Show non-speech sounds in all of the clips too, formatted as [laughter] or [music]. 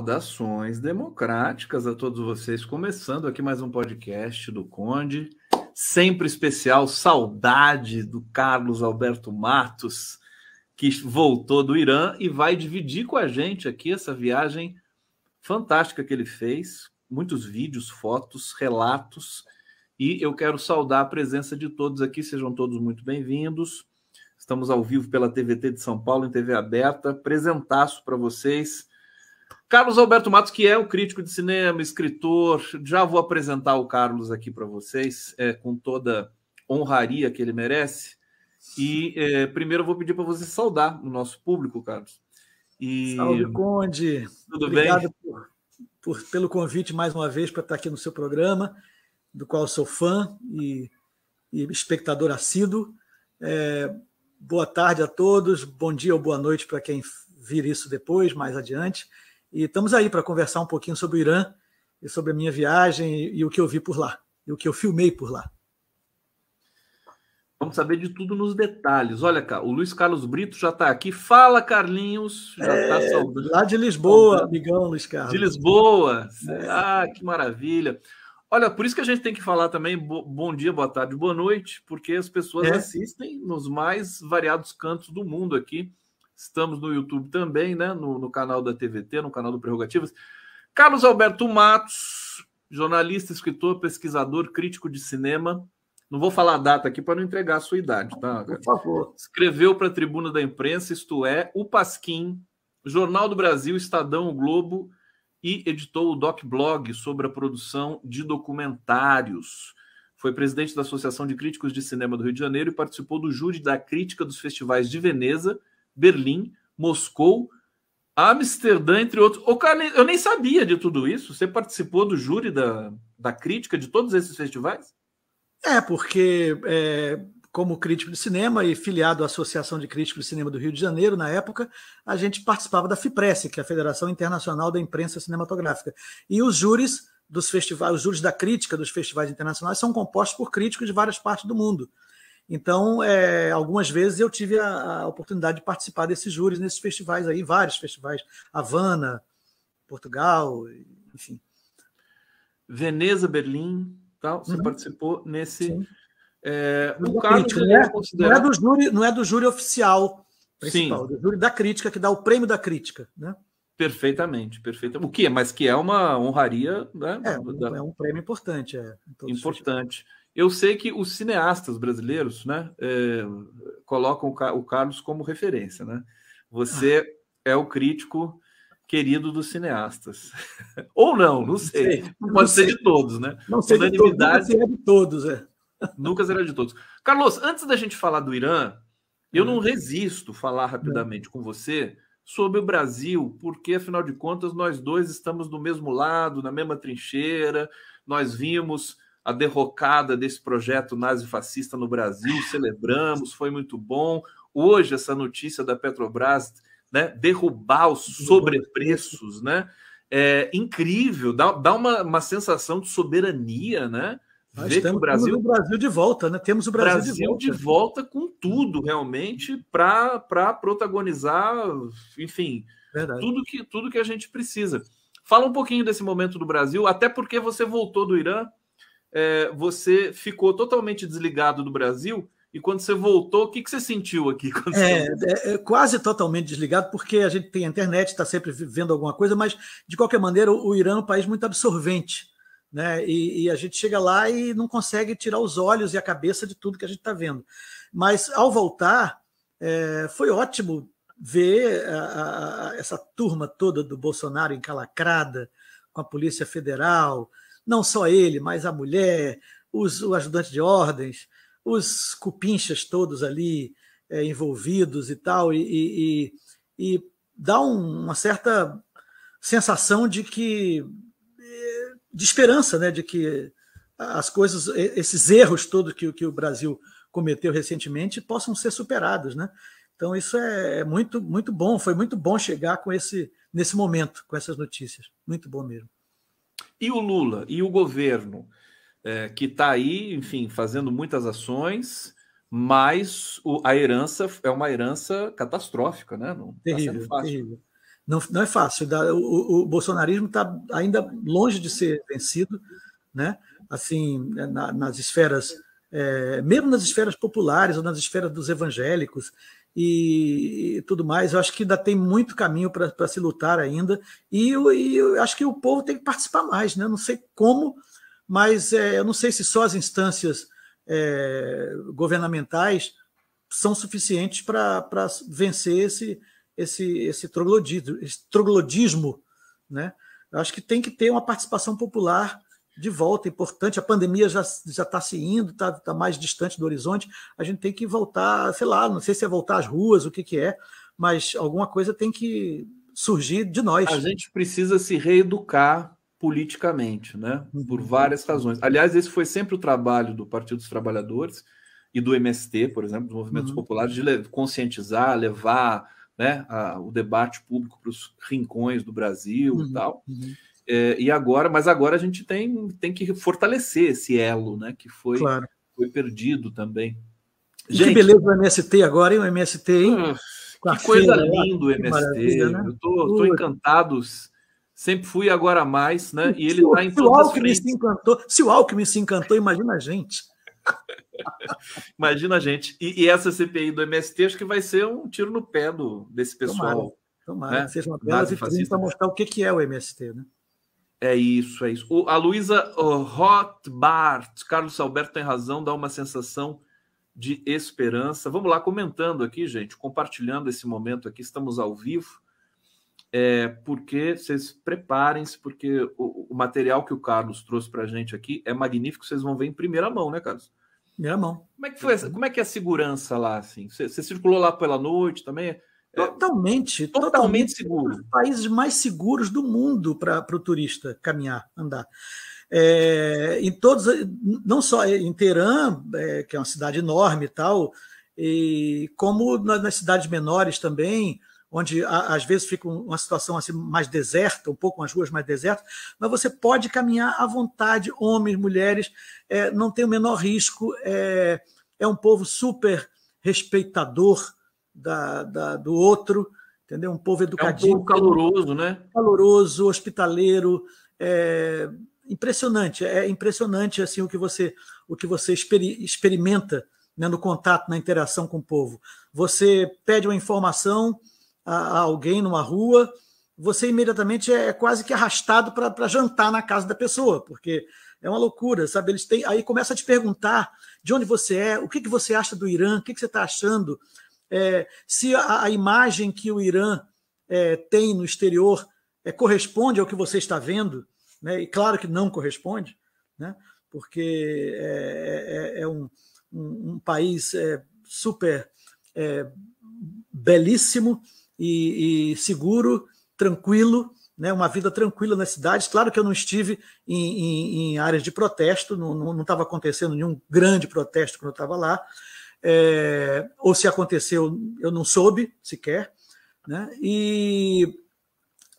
Saudações democráticas a todos vocês. Começando aqui mais um podcast do Conde, sempre especial. Saudade do Carlos Alberto Matos, que voltou do Irã e vai dividir com a gente aqui essa viagem fantástica que ele fez. Muitos vídeos, fotos, relatos. E eu quero saudar a presença de todos aqui. Sejam todos muito bem-vindos. Estamos ao vivo pela TVT de São Paulo, em TV aberta. Apresentaço para vocês Carlos Alberto Matos, que é um crítico de cinema, escritor, já vou apresentar o Carlos aqui para vocês, é, com toda honraria que ele merece. E é, primeiro eu vou pedir para você saudar o nosso público, Carlos. E... Salve, Conde. Tudo Obrigado bem? Por, por, pelo convite mais uma vez para estar aqui no seu programa, do qual sou fã e, e espectador assíduo. É, boa tarde a todos, bom dia ou boa noite para quem vir isso depois, mais adiante. E estamos aí para conversar um pouquinho sobre o Irã e sobre a minha viagem e, e o que eu vi por lá, e o que eu filmei por lá. Vamos saber de tudo nos detalhes. Olha, cá, o Luiz Carlos Brito já está aqui. Fala, Carlinhos. Já está é, saudando. Lá de Lisboa, Bom, amigão, Luiz Carlos. De Lisboa. É. Ah, que maravilha. Olha, por isso que a gente tem que falar também bom dia, boa tarde, boa noite, porque as pessoas é. assistem nos mais variados cantos do mundo aqui. Estamos no YouTube também, né? No, no canal da TVT, no canal do Prerrogativas. Carlos Alberto Matos, jornalista, escritor, pesquisador, crítico de cinema. Não vou falar a data aqui para não entregar a sua idade, tá? Por favor. Escreveu para a Tribuna da Imprensa, isto é, o Pasquim, Jornal do Brasil, Estadão, o Globo e editou o Doc Blog sobre a produção de documentários. Foi presidente da Associação de Críticos de Cinema do Rio de Janeiro e participou do júri da crítica dos festivais de Veneza Berlim, Moscou, Amsterdã, entre outros. O cara, eu nem sabia de tudo isso. Você participou do júri da, da crítica de todos esses festivais? É, porque é, como crítico de cinema e filiado à Associação de Críticos de Cinema do Rio de Janeiro, na época, a gente participava da FIPRESS, que é a Federação Internacional da Imprensa Cinematográfica. E os júris dos festivais, os júris da crítica dos festivais internacionais são compostos por críticos de várias partes do mundo. Então, é, algumas vezes eu tive a, a, oportunidade de participar desses júris nesses festivais aí, vários festivais, Havana, Portugal, enfim. Veneza, Berlim, tal, você uhum. participou nesse. É, no é caso crítica, né? não, é do júri, não é do júri oficial principal, Sim. É do júri da crítica, que dá o prêmio da crítica, né? Perfeitamente, perfeitamente. O que é, mas que é uma honraria, né? É, um, da... é um prêmio importante. É, importante. Festivais. Eu sei que os cineastas brasileiros, né, é, colocam o Carlos como referência, né? Você ah. é o crítico querido dos cineastas. [laughs] Ou não, não sei. sei não pode sei. ser de todos, né? Não sei Unanimidade... de todos, de todos, é. [laughs] Nunca será de todos. Carlos, antes da gente falar do Irã, eu não uhum. resisto falar rapidamente com você sobre o Brasil, porque afinal de contas nós dois estamos do mesmo lado, na mesma trincheira, nós vimos a derrocada desse projeto nazifascista no Brasil, celebramos, foi muito bom. Hoje, essa notícia da Petrobras né, derrubar os sobrepreços, né? É incrível, dá, dá uma, uma sensação de soberania, né? Nós temos o Brasil, o Brasil de volta, né? Temos o Brasil, Brasil de, volta. de volta com tudo realmente para protagonizar, enfim, tudo que tudo que a gente precisa. Fala um pouquinho desse momento do Brasil, até porque você voltou do Irã, é, você ficou totalmente desligado do Brasil. E quando você voltou, o que, que você sentiu aqui? [laughs] É, você... É, é, quase totalmente desligado, porque a gente tem a internet, está sempre vendo alguma coisa, mas de qualquer maneira, o, o Irã é um país muito absorvente. Né? E, e, a gente chega lá e não consegue tirar os olhos e a cabeça de tudo que a gente está vendo. Mas ao voltar, é, foi ótimo ver a, a, essa turma toda do Bolsonaro encalacrada, com a Polícia Federal, não só ele, mas a mulher, os, o ajudante de ordens, os cupinchas todos ali é, envolvidos e tal, e, e, e, e dá um, uma certa sensação de que é, de esperança, né, de que as coisas, esses erros todos que, que o Brasil cometeu recentemente possam ser superados, né? Então isso é, é muito muito bom, foi muito bom chegar com esse nesse momento com essas notícias, muito bom mesmo. E o Lula e o governo é, que está aí, enfim, fazendo muitas ações, mas o, a herança é uma herança catastrófica, né? Não tá terrível, tá terrível. Não, não é fácil. O, o bolsonarismo está ainda longe de ser vencido, né? Assim, né, na, nas esferas, é, mesmo nas esferas populares ou nas esferas dos evangélicos, e, e, tudo mais. Eu acho que ainda tem muito caminho para se lutar ainda. E, eu, e eu acho que o povo tem que participar mais, né? Eu não sei como, mas é, eu não sei se só as instâncias é, governamentais são suficientes para vencer esse, esse, troglodismo, esse troglodismo né? Eu acho que tem que ter uma participação popular de volta, é importante. A pandemia já está se indo, está tá mais distante do horizonte. A gente tem que voltar, sei lá, não sei se é voltar às ruas, o que, que é, mas alguma coisa tem que surgir de nós. A gente precisa se reeducar politicamente, né? Por uhum. várias razões. Aliás, esse foi sempre o trabalho do Partido dos Trabalhadores e do MST, por exemplo, dos movimentos uhum. populares, de conscientizar, levar né, a, o debate público para os rincões do Brasil uhum. e tal. Uhum. É, e agora, mas agora a gente tem, tem que fortalecer esse elo, né? Que foi, claro. foi perdido também. Gente, que beleza o MST agora, hein? O MST, hein? Ah, que feira, coisa linda o MST. Né? Eu tô, tô encantado. Sempre fui, agora mais, né? E ele está em todas se o tá Alckmin se encantou, Se o Alckmin se encantou, imagina a gente. [laughs] imagina a gente. E, e, essa CPI do MST acho que vai ser um tiro no pé do, desse pessoal. Tomara, tomara. Né? Seja uma bela para mostrar o que é o MST, né? É isso, é isso. O, a Luísa Rothbart, Carlos Alberto tem razão, dá uma sensação de esperança. Vamos lá, comentando aqui, gente, compartilhando esse momento aqui, estamos ao vivo. É, porque vocês preparem-se, porque o, o, material que o Carlos trouxe para a gente aqui é magnífico, vocês vão ver em primeira mão, né, Carlos? Primeira mão. Como é que foi? Essa, como é que é a segurança lá, assim? Você, você circulou lá pela noite também? É, totalmente, totalmente, totalmente seguro. Um dos países mais seguros do mundo para o turista caminhar, andar. É, em todos, não só em Teherã, é, que é uma cidade enorme e tal, e como nas, nas cidades menores também, onde a, às vezes fica uma situação assim mais deserta, um pouco as ruas mais desertas, mas você pode caminhar à vontade, homens, mulheres, é, não tem o menor risco, é, é um povo super respeitador da, da, do outro, entendeu? Um povo educativo. É um povo caloroso, né? Caloroso, hospitaleiro. É impressionante, é impressionante assim o que você o que você exper experimenta né, no contato, na interação com o povo. Você pede uma informação a, a alguém numa rua, você imediatamente é, é quase que arrastado para jantar na casa da pessoa, porque é uma loucura, sabe? Eles têm, aí começa a te perguntar de onde você é, o que, que você acha do Irã, o que, que você está achando é, se a, a, imagem que o Irã é, tem no exterior é, corresponde ao que você está vendo, né? e claro que não corresponde, né? porque é, é, é, é um, um, um, país super belíssimo e, e seguro, tranquilo, né, uma vida tranquila nas cidades. Claro que eu não estive em, em, em áreas de protesto, não estava acontecendo nenhum grande protesto quando eu estava lá, é, ou se aconteceu, eu não soube sequer, né? E,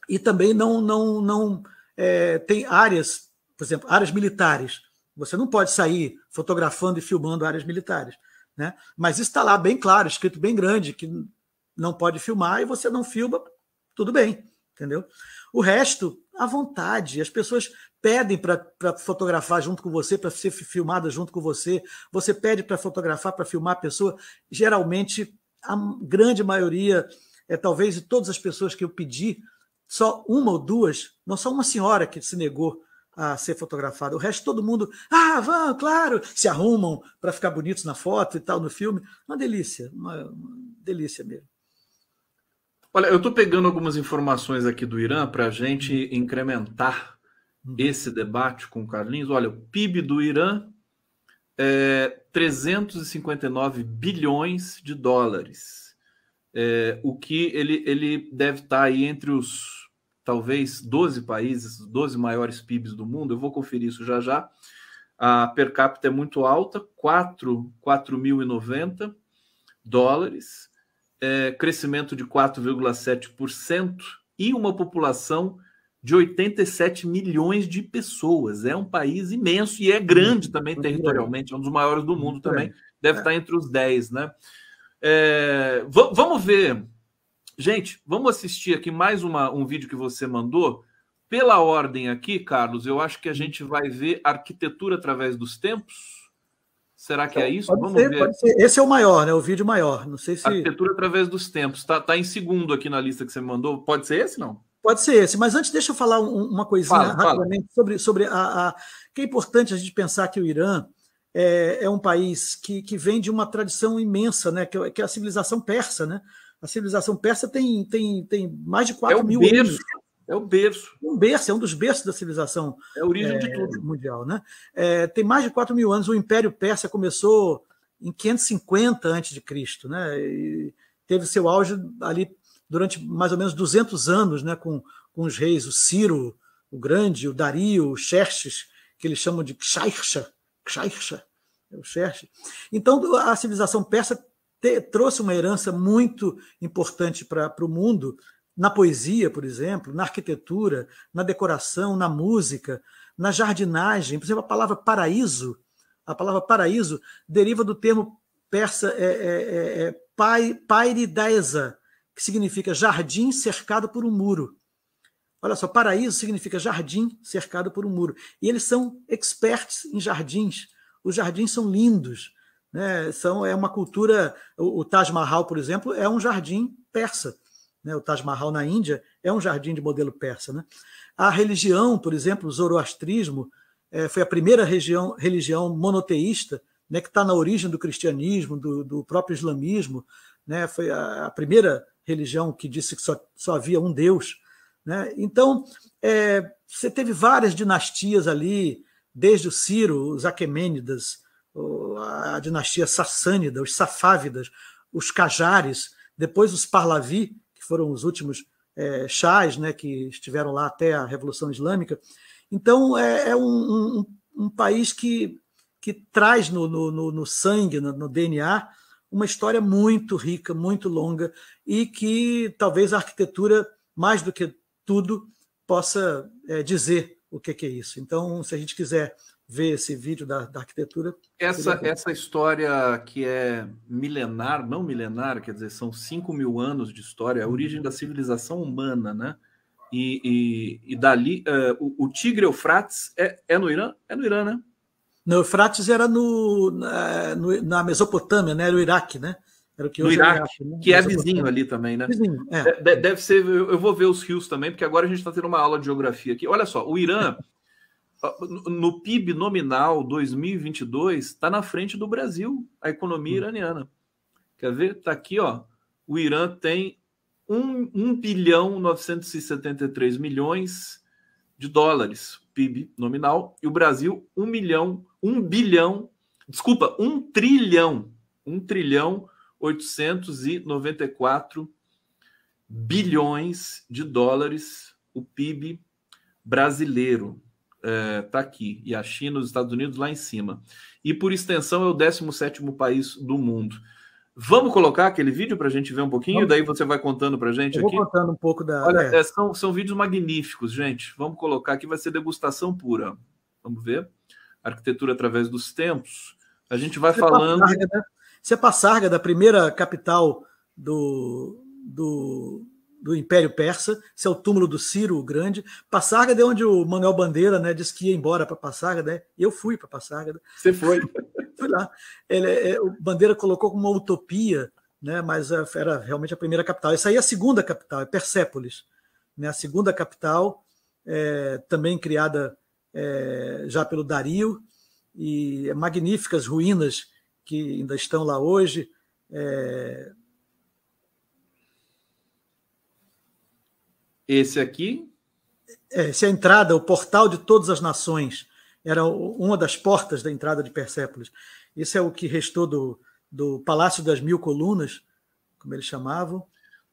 e também não, não, não é, tem áreas, por exemplo, áreas militares. Você não pode sair fotografando e filmando áreas militares, né? Mas está lá bem claro, escrito bem grande que não pode filmar e você não filma, tudo bem, entendeu? O resto, à vontade. As pessoas pedem para fotografar junto com você, para ser filmada junto com você. Você pede para fotografar, para filmar a pessoa. Geralmente, a grande maioria, é talvez de todas as pessoas que eu pedi, só uma ou duas, não só uma senhora que se negou a ser fotografada. O resto, todo mundo, ah, vão, claro, se arrumam para ficar bonitos na foto e tal, no filme. Uma delícia, uma, uma delícia mesmo. Olha, eu estou pegando algumas informações aqui do Irã para a gente incrementar esse debate com o Carlinhos. Olha, o PIB do Irã é 359 bilhões de dólares, é, o que ele, ele deve estar tá aí entre os talvez 12 países, 12 maiores PIBs do mundo. Eu vou conferir isso já já. A per capita é muito alta, 4.090 dólares é, crescimento de 4,7% e uma população de 87 milhões de pessoas. É um país imenso e é grande também territorialmente, é um dos maiores do mundo também. Deve é. estar entre os 10, né? É, vamos ver. Gente, vamos assistir aqui mais uma, um vídeo que você mandou. Pela ordem aqui, Carlos, eu acho que a hum. gente vai ver arquitetura através dos tempos. Será que é então, é isso? Vamos ser, ver. Esse é o maior, né? O vídeo maior. Não sei se. Arquitetura através dos tempos. Está tá em segundo aqui na lista que você me mandou. Pode ser esse, não? Pode ser esse, mas antes deixa eu falar um, uma coisinha fala, rapidamente fala. sobre, sobre a, a, que é importante a gente pensar que o Irã é, é um país que, que vem de uma tradição imensa, né? Que, que é a civilização persa, né? A civilização persa tem, tem, tem mais de 4 é mil berço, anos. É o berço. Um berço, é um dos berços da civilização. É a origem é, de tudo. Mundial, né? É, tem mais de 4 mil anos, o Império Persa começou em 550 a.C., né? E teve seu auge ali durante mais ou menos 200 anos, né? Com, com os reis, o Ciro, o Grande, o Dario, o Xerxes, que eles chamam de Xaixa, Xaixa, é o Xerxes. Então, a civilização persa te, trouxe uma herança muito importante para o mundo, na poesia, por exemplo, na arquitetura, na decoração, na música, na jardinagem. Por exemplo, a palavra paraíso, a palavra paraíso deriva do termo persa é, é, é, é pai, pairidaesa, que significa jardim cercado por um muro. Olha só, paraíso significa jardim cercado por um muro. E eles são experts em jardins. Os jardins são lindos. Né? São, é uma cultura. O, o Taj Mahal, por exemplo, é um jardim persa né, o Taj Mahal na Índia, é um jardim de modelo persa. Né? A religião, por exemplo, o zoroastrismo, é, foi a primeira região, religião monoteísta né, que está na origem do cristianismo, do, do próprio islamismo. Né, foi a, a, primeira religião que disse que só, só havia um Deus. Né? Então, é, você teve várias dinastias ali, desde o Ciro, os Aquemênidas, a dinastia Sassânida, os Safávidas, os Cajares, depois os Parlavi, foram os últimos é, chás né, que estiveram lá até a Revolução Islâmica. Então, é, é um, um, um, país que, que traz no, no, no sangue, no, no, DNA, uma história muito rica, muito longa, e que talvez a arquitetura, mais do que tudo, possa é, dizer o que é isso. Então, se a gente quiser ver esse vídeo da, da arquitetura. Essa, essa história que é milenar, não milenar, quer dizer, são 5 mil anos de história, é a origem da civilização humana, né? E, e, e dali, uh, o, o, Tigre Eufrates é, é no Irã? É no Irã, né? No Eufrates era no, na, na Mesopotâmia, né? Era o Iraque, né? Era o que é o Iraque, Iraque né? que é vizinho ali também, né? Vizinho, é. Deve ser, eu vou ver os rios também, porque agora a gente está tendo uma aula de geografia aqui. Olha só, o Irã ah, no PIB nominal 2022 está na frente do Brasil, a economia hum. iraniana. Quer ver? Está aqui, ó. O Irã tem 1, 1 bilhão 973 milhões de dólares, PIB nominal, e o Brasil 1 milhão, 1 bilhão, desculpa, 1 trilhão, 1 trilhão 894 bilhões de dólares o PIB brasileiro está é, tá aqui, e a China, os Estados Unidos lá em cima. E por extensão é o 17 país do mundo. Vamos colocar aquele vídeo para a gente ver um pouquinho, Vamos. daí você vai contando para a gente Eu aqui. Vou contando um pouco da. Olha, é. é. são, são vídeos magníficos, gente. Vamos colocar aqui, vai ser degustação pura. Vamos ver. Arquitetura através dos tempos. A gente vai falando. Sarga, né? Cepa Sarga, da primeira capital do, do do Império Persa, esse é o túmulo do Ciro o Grande. Passárgada é onde o Manuel Bandeira né, disse que ia embora para Passárgada. Né? Eu fui para Passárgada. Você foi? [laughs] fui lá. Ele, é, é, o Bandeira colocou como uma utopia, né, mas é, era realmente a primeira capital. Essa aí é a segunda capital, é Persépolis. Né, a segunda capital, é, também criada é, já pelo Dario, e é magníficas ruínas que ainda estão lá hoje. É, Esse aqui. É, Essa é a entrada, o portal de todas as nações. Era uma das portas da entrada de Persépolis. Esse é o que restou do, do Palácio das Mil Colunas, como eles chamavam.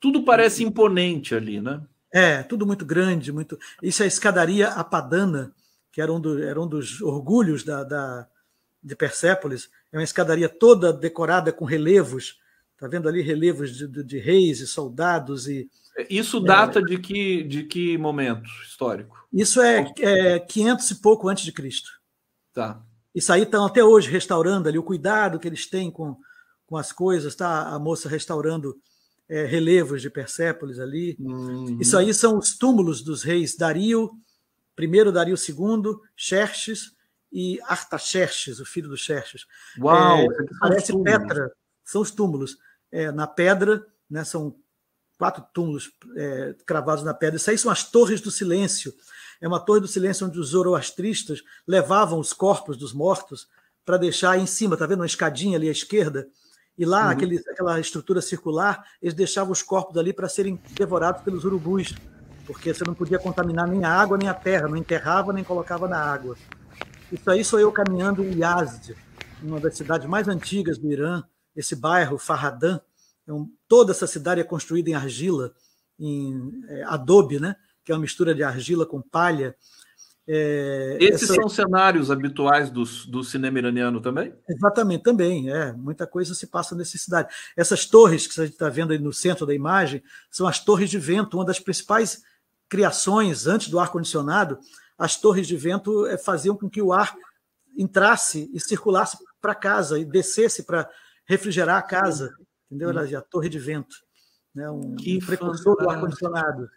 Tudo parece imponente ali, né? É, tudo muito grande, muito. Isso é a escadaria apadana, que era um, do, era um dos orgulhos da, da, de Persépolis. É uma escadaria toda decorada com relevos Está vendo ali relevos de, de, de, reis e soldados e. Isso é, data é, de, que, de que momento histórico? Isso é, é 500 e pouco antes de Cristo. Tá. Isso aí estão até hoje restaurando ali o cuidado que eles têm com, com as coisas, tá? A moça restaurando é, relevos de Persépolis ali. Uhum. Isso aí são os túmulos dos reis Dario, primeiro Dario II, Xerxes e Artaxerxes, o filho do Xerxes. Uau! É, parece túmulos. Petra, são os túmulos é, na pedra, né? são quatro túmulos é, cravados na pedra. Isso aí são as Torres do Silêncio. É uma torre do silêncio onde os zoroastristas levavam os corpos dos mortos para deixar em cima, Está vendo? Uma escadinha ali à esquerda. E lá, uhum. aquele, aquela estrutura circular, eles deixavam os corpos ali para serem devorados pelos urubus, porque você não podia contaminar nem a água nem a terra, não enterrava nem colocava na água. Isso aí sou eu caminhando em Yazd, uma das cidades mais antigas do Irã, esse bairro, Farradã, é um, toda essa cidade é construída em argila, em é, adobe, né? que é uma mistura de argila com palha. É, Esses essa... são cenários habituais do, do, cinema iraniano também? Exatamente, também. É, muita coisa se passa nessa cidade. Essas torres que a gente está vendo aí no centro da imagem são as torres de vento, uma das principais criações antes do ar-condicionado. As torres de vento é, faziam com que o ar entrasse e circulasse para casa e descesse para refrigerar a casa, entendeu? Era uhum. a torre de vento, né? um, um precursor do ar-condicionado.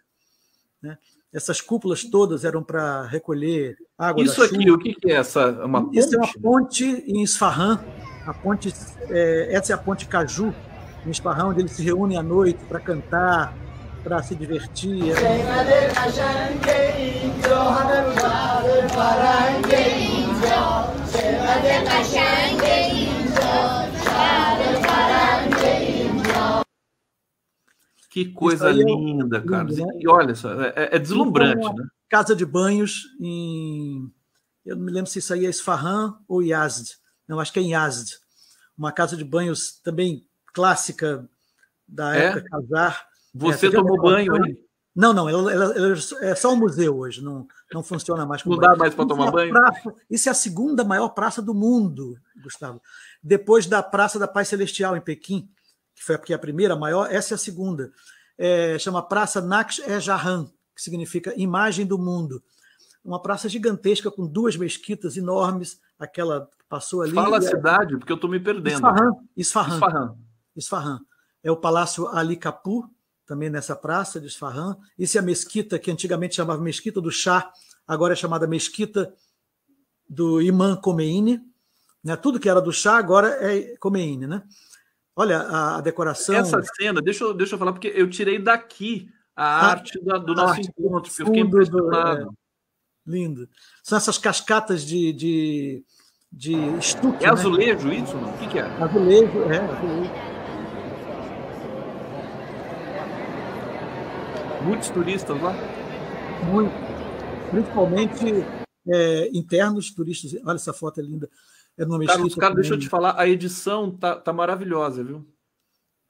Né? Essas cúpulas todas eram para recolher água Isso aqui, o que é essa? Uma ponte? Isso é uma ponte em Isfahan. A ponte, é, essa é a ponte Caju, em Isfahan, onde eles se reúnem à noite para cantar, para se divertir. É Que coisa é linda, é, Lindo, né? E olha só, é, é, é então, deslumbrante. né? Casa de banhos em. Eu não me lembro se isso aí é Isfahan ou Yazd. Não, acho que é em Yazd. Uma casa de banhos também clássica da é? época Casar. É, você, tomou banho aí? Não, não, ela, ela, ela é só um museu hoje, não, não funciona mais. Como não banho. dá mais para tomar isso banho? Praça, isso é a segunda maior praça do mundo, Gustavo. Depois da Praça da Paz Celestial, em Pequim, que foi a é primeira maior, essa é a segunda. É, chama Praça naqsh e que significa Imagem do Mundo. Uma praça gigantesca com duas mesquitas enormes, aquela que passou ali. Fala a é cidade, porque eu estou me perdendo. Isfahan, Isfahan, Isfahan. Isfahan. É o Palácio Ali Kapu, também nessa praça de Isfahan. Isso é a mesquita, que antigamente chamava Mesquita do Chá, agora é chamada Mesquita do Imã Khomeini. Né? Tudo que era do Chá agora é Khomeini, né? Olha a, a decoração. Essa cena, deixa eu, deixa eu falar, porque eu tirei daqui a, a ah, arte da, do a nosso arte, encontro, porque eu fiquei impressionado. é, lindo. São essas cascatas de, de, de estuque. É né? azulejo isso? O que, que é? Azulejo, é, azulejo. Muitos turistas lá? Muito. Principalmente é, internos, turistas. Olha essa foto é linda. É do Mesquita. Cara, deixa eu te falar, a edição tá, tá maravilhosa, viu?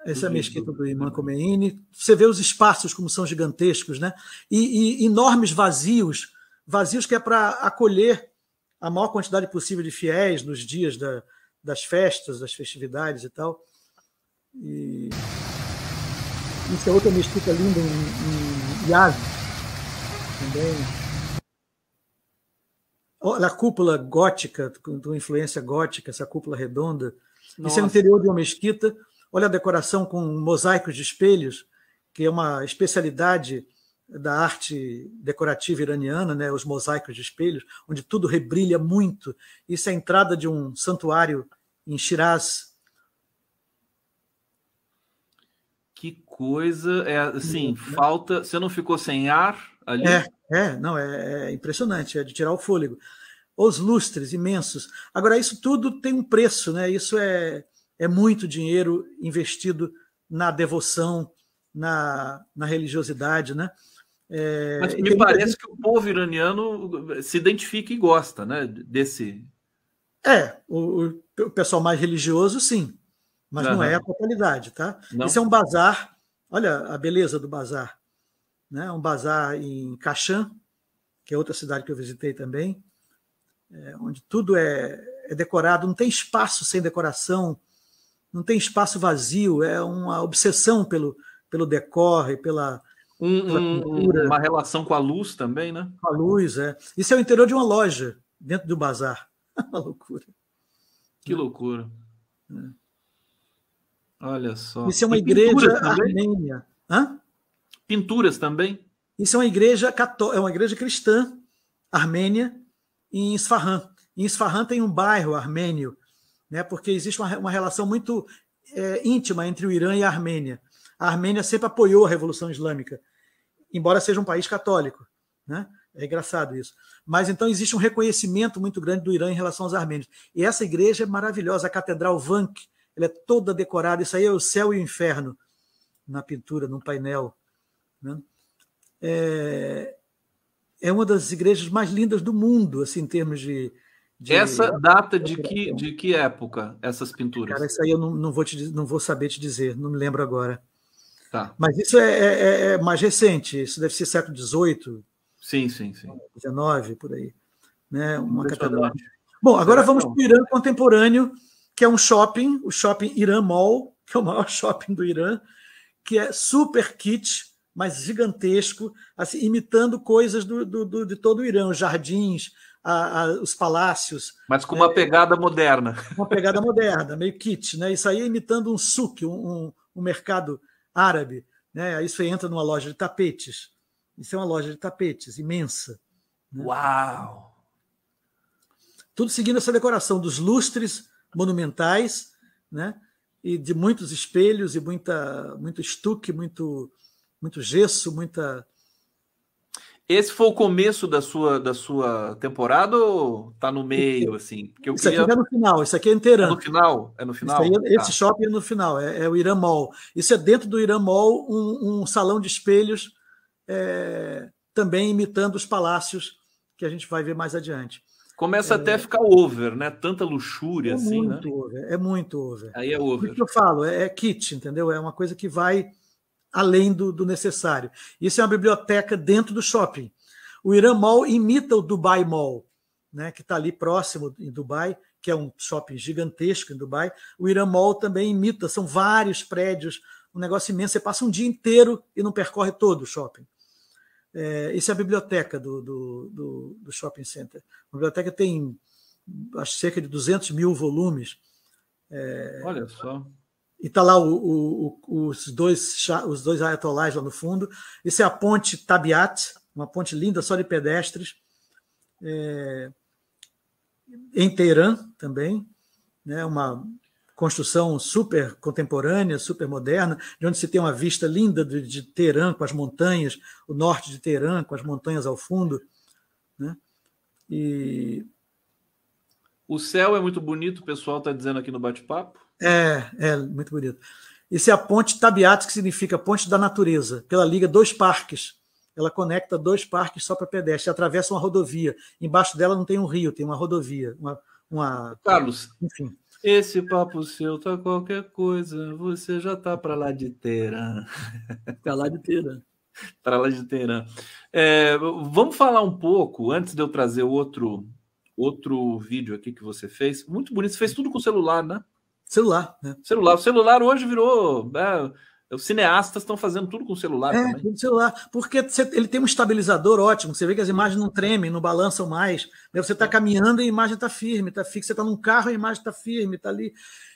Essa é a mesquita do Imã Khomeini. Você vê os espaços como são gigantescos, né? E, e enormes vazios, vazios que é para acolher a maior quantidade possível de fiéis nos dias da, das festas, das festividades e tal. E isso é outra mesquita linda em, em Iave, também a cúpula gótica, com influência gótica, essa cúpula redonda. Nossa. Isso é o interior de uma mesquita. Olha a decoração com mosaicos de espelhos, que é uma especialidade da arte decorativa iraniana, né? os mosaicos de espelhos, onde tudo rebrilha muito. Isso é a entrada de um santuário em Shiraz. Que coisa, é, assim, né? falta. Você não ficou sem ar? ali. É, é não, é, é impressionante, é de tirar o fôlego. Os lustres imensos. Agora, isso tudo tem um preço, né? Isso é, é muito dinheiro investido na devoção, na, na religiosidade, né? É, Mas me parece que o povo iraniano se identifica e gosta, né? Desse. É, o, o pessoal mais religioso, sim. Mas uhum. não é a totalidade, tá? Não. Isso é um bazar. Olha a beleza do bazar né? um bazar em Caxã, que é outra cidade que eu visitei também, é, onde tudo é, é decorado, não tem espaço sem decoração, não tem espaço vazio, é uma obsessão pelo, pelo decorre, pela, um, pela uma relação com a luz também, né? Com a luz, é. Isso é o interior de uma loja, dentro do bazar. [laughs] uma loucura. Que loucura. É. Olha só. Isso é uma e igreja armênia. Hã? Pinturas também? Isso é uma igreja cató é uma igreja cristã armênia em Isfahan. Em Isfahan tem um bairro armênio, né? Porque existe uma, uma relação muito é, íntima entre o Irã e a Armênia. A Armênia sempre apoiou a Revolução Islâmica, embora seja um país católico, né? É engraçado isso. Mas então existe um reconhecimento muito grande do Irã em relação aos armênios. E essa igreja é maravilhosa, a Catedral Vank, ela é toda decorada. Isso aí é o céu e o inferno na pintura, num painel né? É, é uma das igrejas mais lindas do mundo, assim, em termos de. de... Essa data de que, de que época essas pinturas? Cara, isso aí eu não, não, vou te, não vou saber te dizer, não me lembro agora. Tá. Mas isso é, é, é, é mais recente, isso deve ser século XVIII. Sim, sim, sim. XIX, por aí. Né? Uma catedral. Bom, agora vamos é para o Irã contemporâneo, que é um shopping, o shopping Irã Mall, que é o maior [laughs] shopping do Irã, que é super kit mas gigantesco, assim, imitando coisas do, do, do, de todo o Irã, os jardins, a, a, os palácios. Mas com né, uma pegada moderna. Uma pegada moderna, meio kit, né? Isso aí é imitando um souk, um, um, mercado árabe. Né? Aí você entra numa loja de tapetes. Isso é uma loja de tapetes imensa. Né? Uau! Tudo seguindo essa decoração dos lustres monumentais, né? E de muitos espelhos e muita, muito estuque, muito muito gesso, muita. Esse foi o começo da sua, da sua temporada ou tá no meio, assim? Porque eu isso queria... aqui é no final, isso aqui é inteirão. É no final? É no final? Aí, Esse tá. shopping é no final, é, é o Irã Mall. Isso é dentro do Irã Mall, um, um salão de espelhos é, também imitando os palácios que a gente vai ver mais adiante. Começa é, até a ficar over, né? Tanta luxúria é assim, muito né? Over, é muito over. Aí é over. o que eu falo, é, é kit, entendeu? É uma coisa que vai além do, do necessário. Isso é uma biblioteca dentro do shopping. O Irã Mall imita o Dubai Mall, né, que está ali próximo em Dubai, que é um shopping gigantesco em Dubai. O Irã Mall também imita, são vários prédios, um negócio imenso. Você passa um dia inteiro e não percorre todo o shopping. É, isso é a biblioteca do, do, do, do shopping center. A biblioteca tem acho, cerca de 200 mil volumes. É, Olha só. E está lá o, o, o, os dois os dois ayatolás lá no fundo. Isso é a ponte Tabiat, uma ponte linda só de pedestres. É, em Teherã também, né, uma construção super contemporânea, super moderna, de onde se tem uma vista linda de, de Teherã com as montanhas, o norte de Teherã com as montanhas ao fundo. Né? E... O céu é muito bonito, o pessoal está dizendo aqui no bate-papo. É, é, muito bonito. Isso é a ponte Tabiato, que significa ponte da natureza, que ela liga dois parques. Ela conecta dois parques só para pedestre, atravessa uma rodovia. Embaixo dela não tem um rio, tem uma rodovia. Uma, uma... Carlos, enfim. Esse papo seu tá qualquer coisa. Você já tá para lá de Teherã. [laughs] Para lá de Teherã. Para lá de Teherã. É, vamos falar um pouco, antes de eu trazer outro outro vídeo aqui que você fez. Muito bonito. Você fez tudo com celular, né? Celular, né? Celular. O celular hoje virou. Né, os cineastas estão fazendo tudo com o celular. É, também. com o celular, porque ele tem um estabilizador ótimo. Você vê que as imagens não tremem, não balançam mais. Né? Você está é. caminhando e a imagem está firme, está fixa. Você está num carro e a imagem está firme, está ali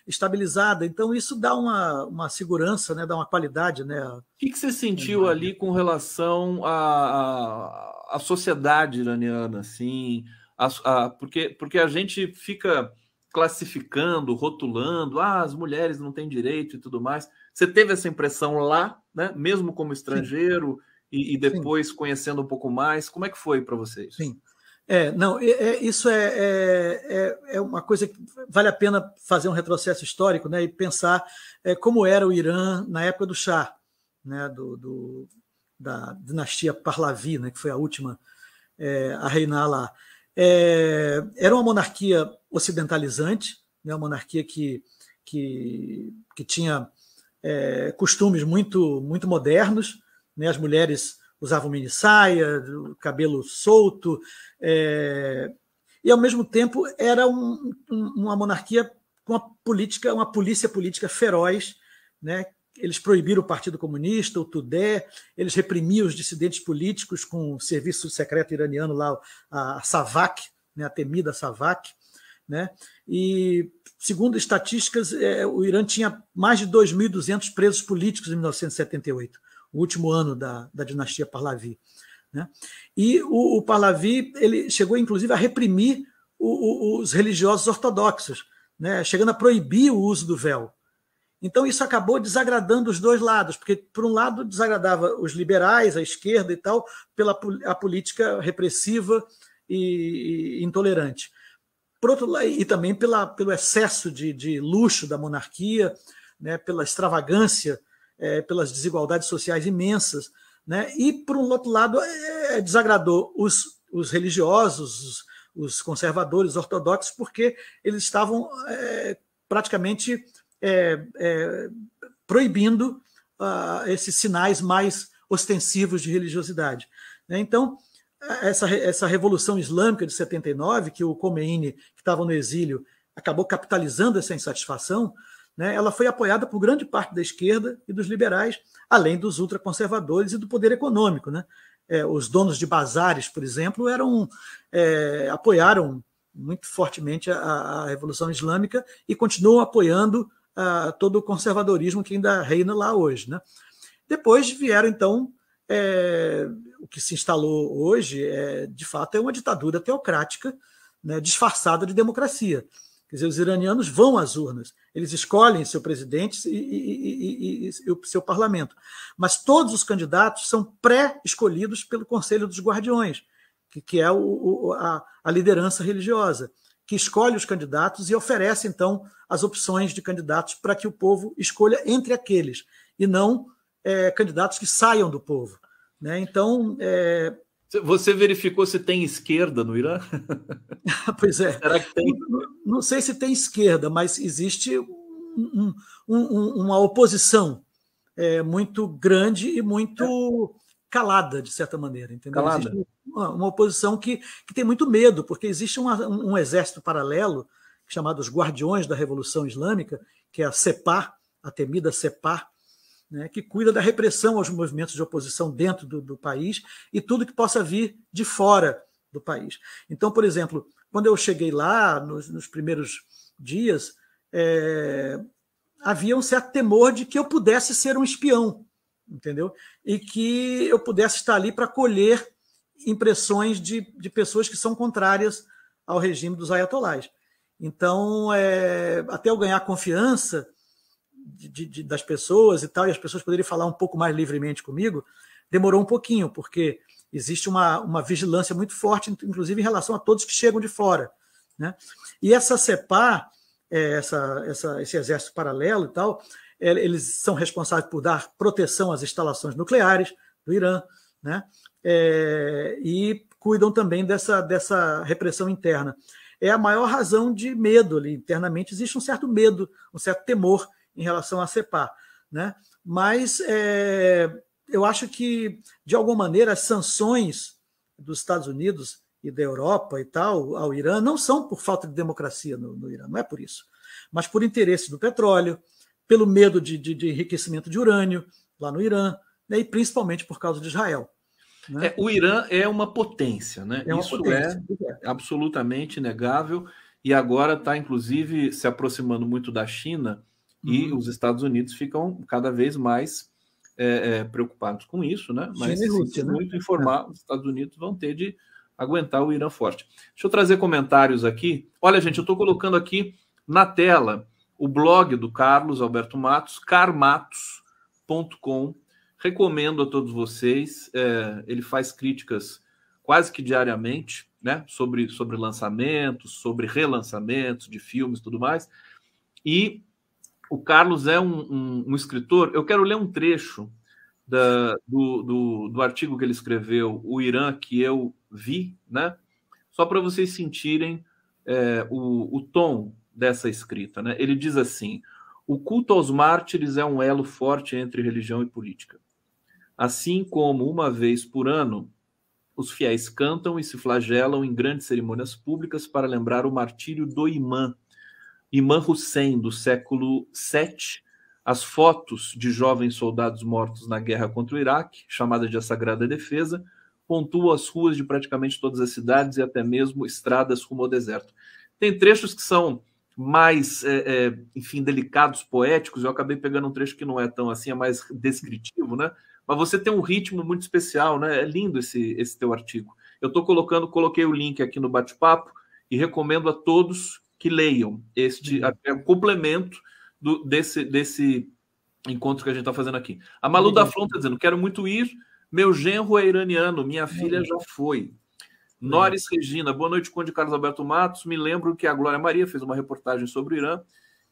estabilizada. Então, isso dá uma, uma segurança, né? dá uma qualidade. Né? O que, que você sentiu ali com relação à, à, sociedade iraniana? Assim, a, a, porque, porque a gente fica classificando, rotulando, ah, as mulheres não têm direito e tudo mais. Você teve essa impressão lá, né? Mesmo como estrangeiro e, e, depois Sim. conhecendo um pouco mais, como é que foi para vocês? Sim. É, não, é, é isso é, é, é, é, uma coisa que vale a pena fazer um retrocesso histórico né, e pensar é, como era o Irã na época do Shah, né, do, do da dinastia Parlavi, né, que foi a última é, a reinar lá. É, era uma monarquia ocidentalizante, né, uma monarquia que, que, que tinha é, costumes muito, muito modernos. Né, as mulheres usavam mini saia, cabelo solto, é, e ao mesmo tempo era um, um, uma monarquia com uma política, uma polícia política feroz, né? Eles proibiram o Partido Comunista, o Tudé, eles reprimiam os dissidentes políticos com o serviço secreto iraniano lá, a, SAVAK, né, a temida SAVAK. Né? E, segundo estatísticas, é, o Irã tinha mais de 2.200 presos políticos em 1978, o último ano da, da dinastia Pahlavi. Né? E o, o Pahlavi ele chegou, inclusive, a reprimir o, o, os religiosos ortodoxos, né? chegando a proibir o uso do véu. Então, isso acabou desagradando os dois lados, porque, por um lado, desagradava os liberais, a esquerda e tal, pela a política repressiva e, e intolerante. Por outro lado, e também pela, pelo excesso de, de luxo da monarquia, né, pela extravagância, é, pelas desigualdades sociais imensas. Né, e, por um outro lado, é, é desagradou os, os religiosos, os, os, conservadores, ortodoxos, porque eles estavam é, praticamente é, é, proibindo uh, esses sinais mais ostensivos de religiosidade. Né. Então, essa, essa revolução islâmica de 79, que o Khomeini, que estava no exílio, acabou capitalizando essa insatisfação, né, ela foi apoiada por grande parte da esquerda e dos liberais, além dos ultraconservadores e do poder econômico. Né? É, os donos de bazares, por exemplo, eram é, apoiaram muito fortemente a, a, Revolução Islâmica e continuam apoiando a, todo o conservadorismo que ainda reina lá hoje. Né? Depois vieram, então, é, o que se instalou hoje, é, de fato, é uma ditadura teocrática né, disfarçada de democracia. Quer dizer, os iranianos vão às urnas, eles escolhem seu presidente e, e, e, e o seu parlamento. Mas todos os candidatos são pré-escolhidos pelo Conselho dos Guardiões, que, que é o, o, a, a liderança religiosa, que escolhe os candidatos e oferece, então, as opções de candidatos para que o povo escolha entre aqueles, e não é, candidatos que saiam do povo. Né? Então. É... Você verificou se tem esquerda no Irã? [laughs] pois é. Será que tem? Não, sei se tem esquerda, mas existe um, um, uma oposição é, muito grande e muito é. calada, de certa maneira. Entendeu? Calada. Existe uma, uma oposição que, que tem muito medo, porque existe uma, um exército paralelo chamado os Guardiões da Revolução Islâmica, que é a CEPAR, a temida CEPAR, né, que cuida da repressão aos movimentos de oposição dentro do, do país e tudo que possa vir de fora do país. Então, por exemplo, quando eu cheguei lá, nos, nos primeiros dias, é, havia um certo temor de que eu pudesse ser um espião, entendeu? E que eu pudesse estar ali para colher impressões de, de pessoas que são contrárias ao regime dos ayatolás. Então, é, até eu ganhar confiança, de, de, das pessoas e tal, e as pessoas poderem falar um pouco mais livremente comigo, demorou um pouquinho, porque existe uma, uma vigilância muito forte, inclusive em relação a todos que chegam de fora. Né? E essa CEPAR, é, essa, essa, esse exército paralelo e tal, é, eles são responsáveis por dar proteção às instalações nucleares do Irã, né? É, e cuidam também dessa, dessa repressão interna. É a maior razão de medo ali. Internamente existe um certo medo, um certo temor em relação à CEPAR. Né? Mas é, eu acho que, de alguma maneira, as sanções dos Estados Unidos e da Europa e tal ao Irã não são por falta de democracia no, no Irã, não é por isso, mas por interesse do petróleo, pelo medo de, de, de enriquecimento de urânio lá no Irã, né? e principalmente por causa de Israel. Né? É, o Irã é uma potência, né? É uma isso potência, é, é. absolutamente negável. E agora está, inclusive, se aproximando muito da China e uhum. os Estados Unidos ficam cada vez mais é, é, preocupados com isso, né? Mas Sim, Rússia, se né? muito né? informar, é. os Estados Unidos vão ter de aguentar o Irã forte. Deixa eu trazer comentários aqui. Olha, gente, eu estou colocando aqui na tela o blog do Carlos Alberto Matos, carmatos.com. Recomendo a todos vocês. É, ele faz críticas quase que diariamente, né? Sobre, sobre lançamentos, sobre relançamentos de filmes tudo mais. E o Carlos é um, um, um, escritor. Eu quero ler um trecho da, do, do, do, artigo que ele escreveu, O Irã que eu vi, né? Só para vocês sentirem é, o, o tom dessa escrita. Né? Ele diz assim: o culto aos mártires é um elo forte entre religião e política. Assim como uma vez por ano, os fiéis cantam e se flagelam em grandes cerimônias públicas para lembrar o martírio do imã Imam Hussein, do século VII, as fotos de jovens soldados mortos na guerra contra o Iraque, chamada de a Sagrada Defesa, pontua as ruas de praticamente todas as cidades e até mesmo estradas rumo ao deserto. Tem trechos que são mais, é, é, enfim, delicados, poéticos. Eu acabei pegando um trecho que não é tão assim, é mais descritivo, né? Mas você tem um ritmo muito especial, né? É lindo esse, esse teu artigo. Eu estou colocando, coloquei o link aqui no bate-papo e recomendo a todos que leiam este uhum. complemento do, desse, desse encontro que a gente está fazendo aqui. A Malu da Flon está dizendo: quero muito ir, meu genro é iraniano, minha uhum. filha já foi. É. Noris Regina, boa noite, Conde Carlos Alberto Matos. Me lembro que a Glória Maria fez uma reportagem sobre o Irã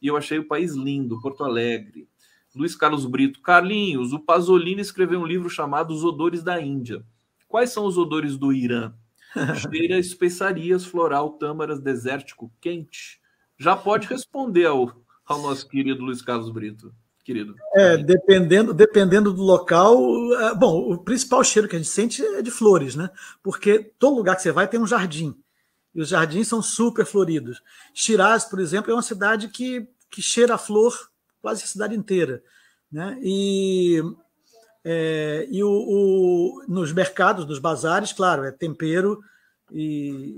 e eu achei o país lindo, Porto Alegre. Luiz Carlos Brito, Carlinhos, o Pasolini escreveu um livro chamado Os Odores da Índia. Quais são os odores do Irã? Cheira especiarias, floral, tâmaras, desértico, quente. Já pode responder ao, ao nosso querido Luiz Carlos Brito querido? É, dependendo, dependendo do local. É, bom, o principal cheiro que a gente sente é de flores, né? Porque todo lugar que você vai tem um jardim. E os jardins são super floridos. Shiraz, por exemplo, é uma cidade que, que cheira a flor quase a cidade inteira. Né? E é, e o, o, nos mercados, nos bazares, claro, é tempero e,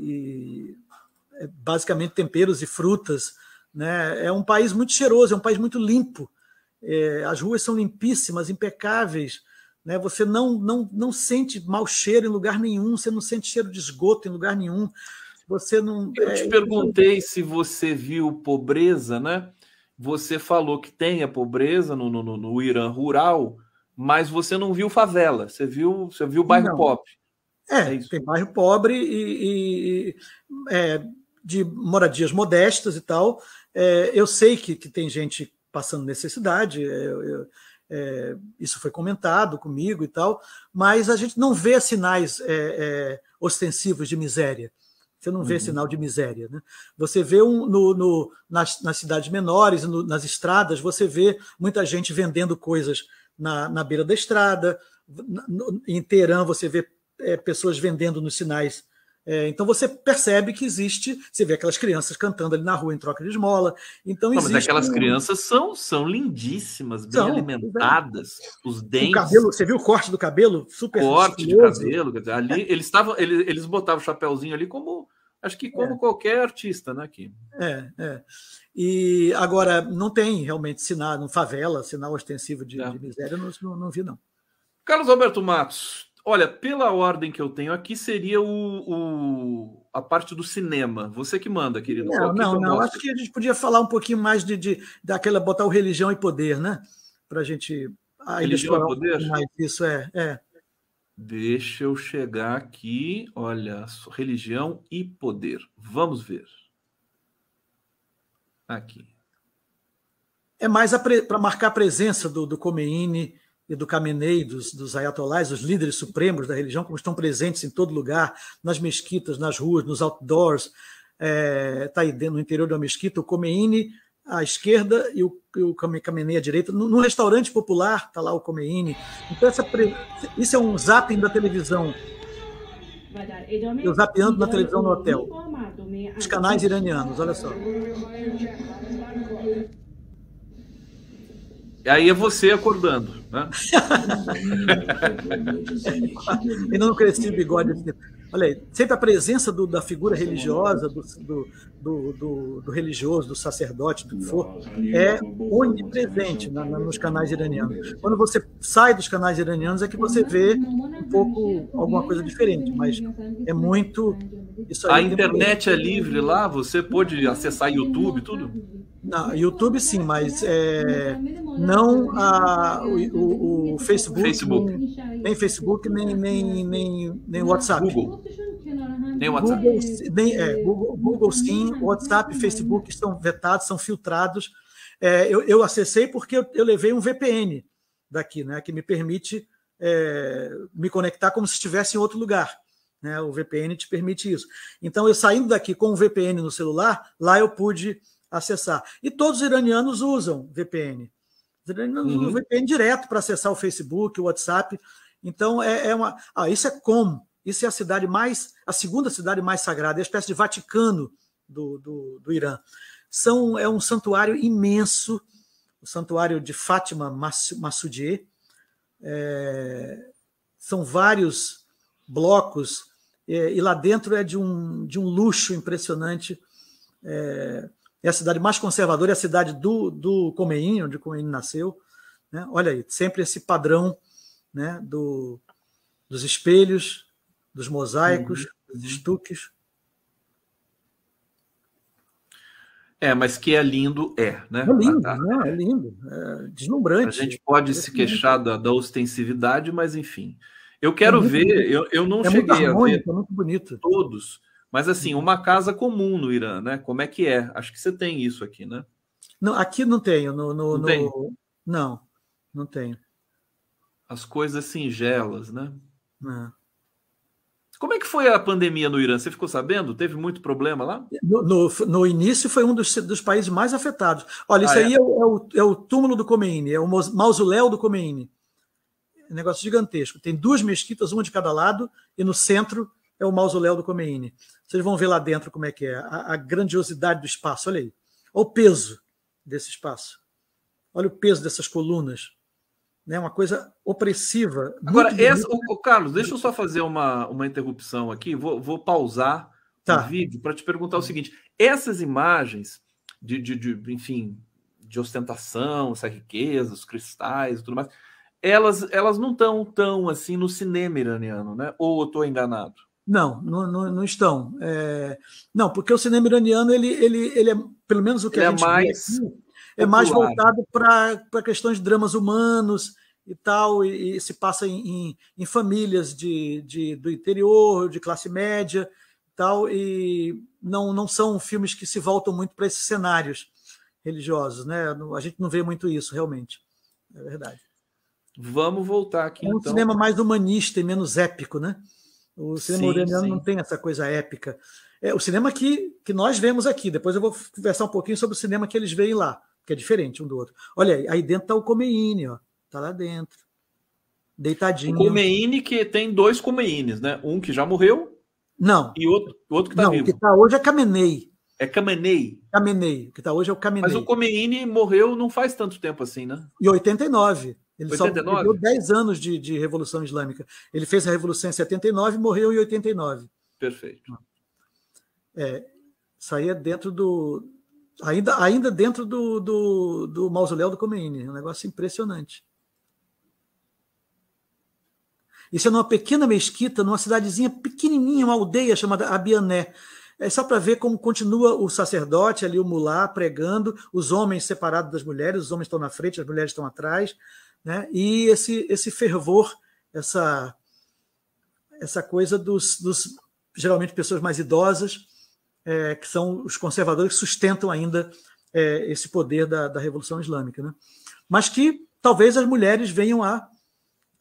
e é basicamente temperos e frutas. Né? É um país muito cheiroso, é um país muito limpo. É, as ruas são limpíssimas, impecáveis. Né? Você não, não, não sente mau cheiro em lugar nenhum, você não sente cheiro de esgoto em lugar nenhum. Você não. Eu te é, perguntei se você viu pobreza, né? Você falou que tem a pobreza no, no, no Irã rural mas você não viu favela, você viu, você viu bairro não. pobre. É, é tem bairro pobre e, e é, de moradias modestas e tal. É, eu sei que, que tem gente passando necessidade, é, eu, é, isso foi comentado comigo e tal, mas a gente não vê sinais é, ostensivos de miséria. Você não vê uhum. sinal de miséria. Né? Você vê um, no, no nas, nas, cidades menores, no, nas estradas, você vê muita gente vendendo coisas na, na beira da estrada, em Teherã você vê é, pessoas vendendo nos sinais. É, então você percebe que existe, você vê aquelas crianças cantando ali na rua em troca de esmola. Então Não, existe mas aquelas um... crianças são são lindíssimas, bem são, alimentadas, os dentes. Cabelo, você viu o corte do cabelo? Super corte estiloso. de cabelo. Ali eles estavam, eles, eles botavam o chapéuzinho ali como Acho que é. como é. qualquer artista, né, aqui. É, é. E agora, não tem realmente sinal, não favela, sinal ostensivo de, é. de miséria, não, não, vi, não. Carlos Alberto Matos, olha, pela ordem que eu tenho aqui, seria o, o a parte do cinema. Você que manda, querido. Não, que não, não. Acho que a gente podia falar um pouquinho mais de, de daquela, botar o religião e poder, né? Para a gente. Ah, religião e poder? Mais isso, é. é. Deixa eu chegar aqui. Olha, religião e poder. Vamos ver. Aqui. É mais para marcar a presença do, do Khomeini e do Khamenei, dos, dos ayatolás, os líderes supremos da religião, como estão presentes em todo lugar, nas mesquitas, nas ruas, nos outdoors. Está é, tá aí dentro, no interior da mesquita, o Khomeini à esquerda e o, e o Kamenei à direita. No, no restaurante popular está lá o Khomeini. Então, essa, isso é um zapping da televisão. Eu zapeando na televisão no hotel. Os canais iranianos, olha só. E aí é você acordando. Né? Ainda [laughs] não cresci o bigode. Assim. Olha aí, sempre a presença do, da figura religiosa, do, do, do, do, religioso, do sacerdote, do que for, é onipresente né? na, na, nos canais iranianos. Quando você sai dos canais iranianos é que você vê um pouco alguma coisa diferente, mas é muito. Isso a internet é, é livre lá? Você pode acessar YouTube, tudo? Não, YouTube sim, mas é, não a, o, o uhum. Facebook, Facebook. Nem Facebook, nem, nem, nem, nem WhatsApp. Google. Nem WhatsApp. Google, é, nem, é, é, Google, Google sim, WhatsApp e Facebook estão né? vetados, são filtrados. É, eu, eu, acessei porque eu, eu, levei um VPN daqui, né, que me permite é, me conectar como se estivesse em outro lugar. Né? O VPN te permite isso. Então, eu saindo daqui com o VPN no celular, lá eu pude acessar. E todos os iranianos usam VPN. Ele não uhum. VPN direto para acessar o Facebook, o WhatsApp. Então, é, é, uma. Ah, isso é como? Isso é a cidade mais. a segunda cidade mais sagrada, é a espécie de Vaticano do, do, do Irã. São, é um santuário imenso, o santuário de Fátima Massoudier. É, são vários blocos, é, e lá dentro é de um, de um luxo impressionante. É, é a cidade mais conservadora, é a cidade do, do Comeinho, onde Comeinho nasceu. Né? Olha aí, sempre esse padrão né, do, dos espelhos, dos mosaicos, uhum. dos estuques. É, mas que é lindo, é, né? É lindo, ah, tá. né? É lindo, é deslumbrante. A gente pode é se queixar da, da, ostensividade, mas enfim. Eu quero é ver, eu, eu não é cheguei a ver é muito bonito. todos, mas assim, uhum. uma casa comum no Irã, né? Como é que é? Acho que você tem isso aqui, né? Não, aqui não tenho. No, no, não, no... Tem? não, não tenho. As coisas singelas, né? Ah. Como é que foi a pandemia no Irã? Você ficou sabendo? Teve muito problema lá? No, no, no início foi um dos, dos, países mais afetados. Olha, ah, isso é? aí é o, é o, é túmulo do Khomeini, é o mausoléu do Khomeini. negócio gigantesco. Tem duas mesquitas, uma de cada lado, e no centro é o mausoléu do Khomeini. Vocês vão ver lá dentro como é que é, a, a grandiosidade do espaço. Olha aí. Olha o peso desse espaço. Olha o peso dessas colunas. Né? Uma coisa opressiva. Agora, essa, o, Carlos, deixa eu só fazer uma, uma interrupção aqui. Vou, vou pausar tá. o vídeo para te perguntar o seguinte: essas imagens de, de, de, enfim, de ostentação, essa riqueza, os cristais e tudo mais, elas, elas não estão tão assim no cinema iraniano, né? Ou eu estou enganado? Não, não, não, estão. É, não, porque o cinema iraniano, ele, ele, ele é, pelo menos o que ele a é gente é mais aqui, é mais voltado para questões de dramas humanos e tal, e, e se passa em, em, em famílias de, de, do interior, de classe média e tal, e não, não são filmes que se voltam muito para esses cenários religiosos, né? A gente não vê muito isso, realmente. É verdade. Vamos voltar aqui. É um então. cinema mais humanista e menos épico, né? O cinema sim, sim, não tem essa coisa épica. É o cinema que, que nós vemos aqui. Depois eu vou conversar um pouquinho sobre o cinema que eles veem lá, que é diferente um do outro. Olha aí, aí dentro tá o Comeine, ó. Tá lá dentro. Deitadinho. O Comeine que tem dois Comeines, né? Um que já morreu. Não. E outro, outro que tá vivo. O que tá hoje é Kamenei. É Kamenei. Kamenei. O que tá hoje é o Kamenei. Mas o Comeine morreu não faz tanto tempo assim, né? Em 89. Ele 89? só viveu 10 anos de, de, Revolução Islâmica. Ele fez a Revolução em 79 e morreu em 89. Perfeito. É, saía dentro do. Ainda, ainda dentro do, do, do mausoléu do Khomeini. É um negócio impressionante. Isso é numa pequena mesquita, numa cidadezinha pequenininha, uma aldeia chamada Abiané. É só para ver como continua o sacerdote ali, o mulá, pregando, os homens separados das mulheres, os homens estão na frente, as mulheres estão atrás né? E esse, esse fervor, essa, essa coisa dos, dos geralmente pessoas mais idosas, é, que são os conservadores que sustentam ainda é, esse poder da, da Revolução Islâmica. Né? Mas que talvez as mulheres venham a,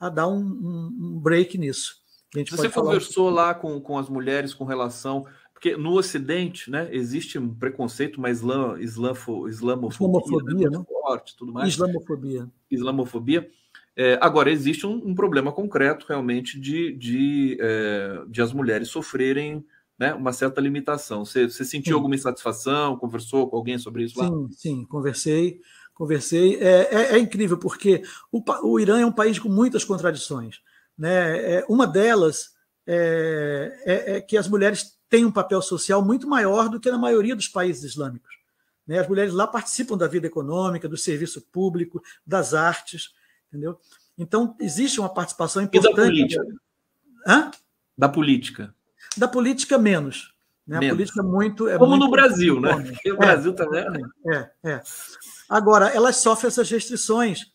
a dar um, um break nisso. Você conversou lá com, com as mulheres com relação. Porque no Ocidente, né, existe um preconceito, uma islam, né, islamofobia, muito né? forte, tudo mais. Islamofobia islamofobia. É, agora, existe um, um, problema concreto, realmente, de, de, é, de as mulheres sofrerem né, uma certa limitação. Você, você sentiu sim. alguma insatisfação? Conversou com alguém sobre isso lá? Sim, sim, conversei. Conversei. É, é, é incrível, porque o, o, Irã é um país com muitas contradições. Né? É, uma delas é, é que as mulheres têm um papel social muito maior do que na maioria dos países islâmicos. Né? As mulheres lá participam da vida econômica, do serviço público, das artes, entendeu? Então, existe uma participação importante. E da política? Hã? Da política. Da política, menos. Né? menos. A política é muito. É Como muito no Brasil, né? Porque o Brasil também. Tá é, é. Agora, elas sofrem essas restrições,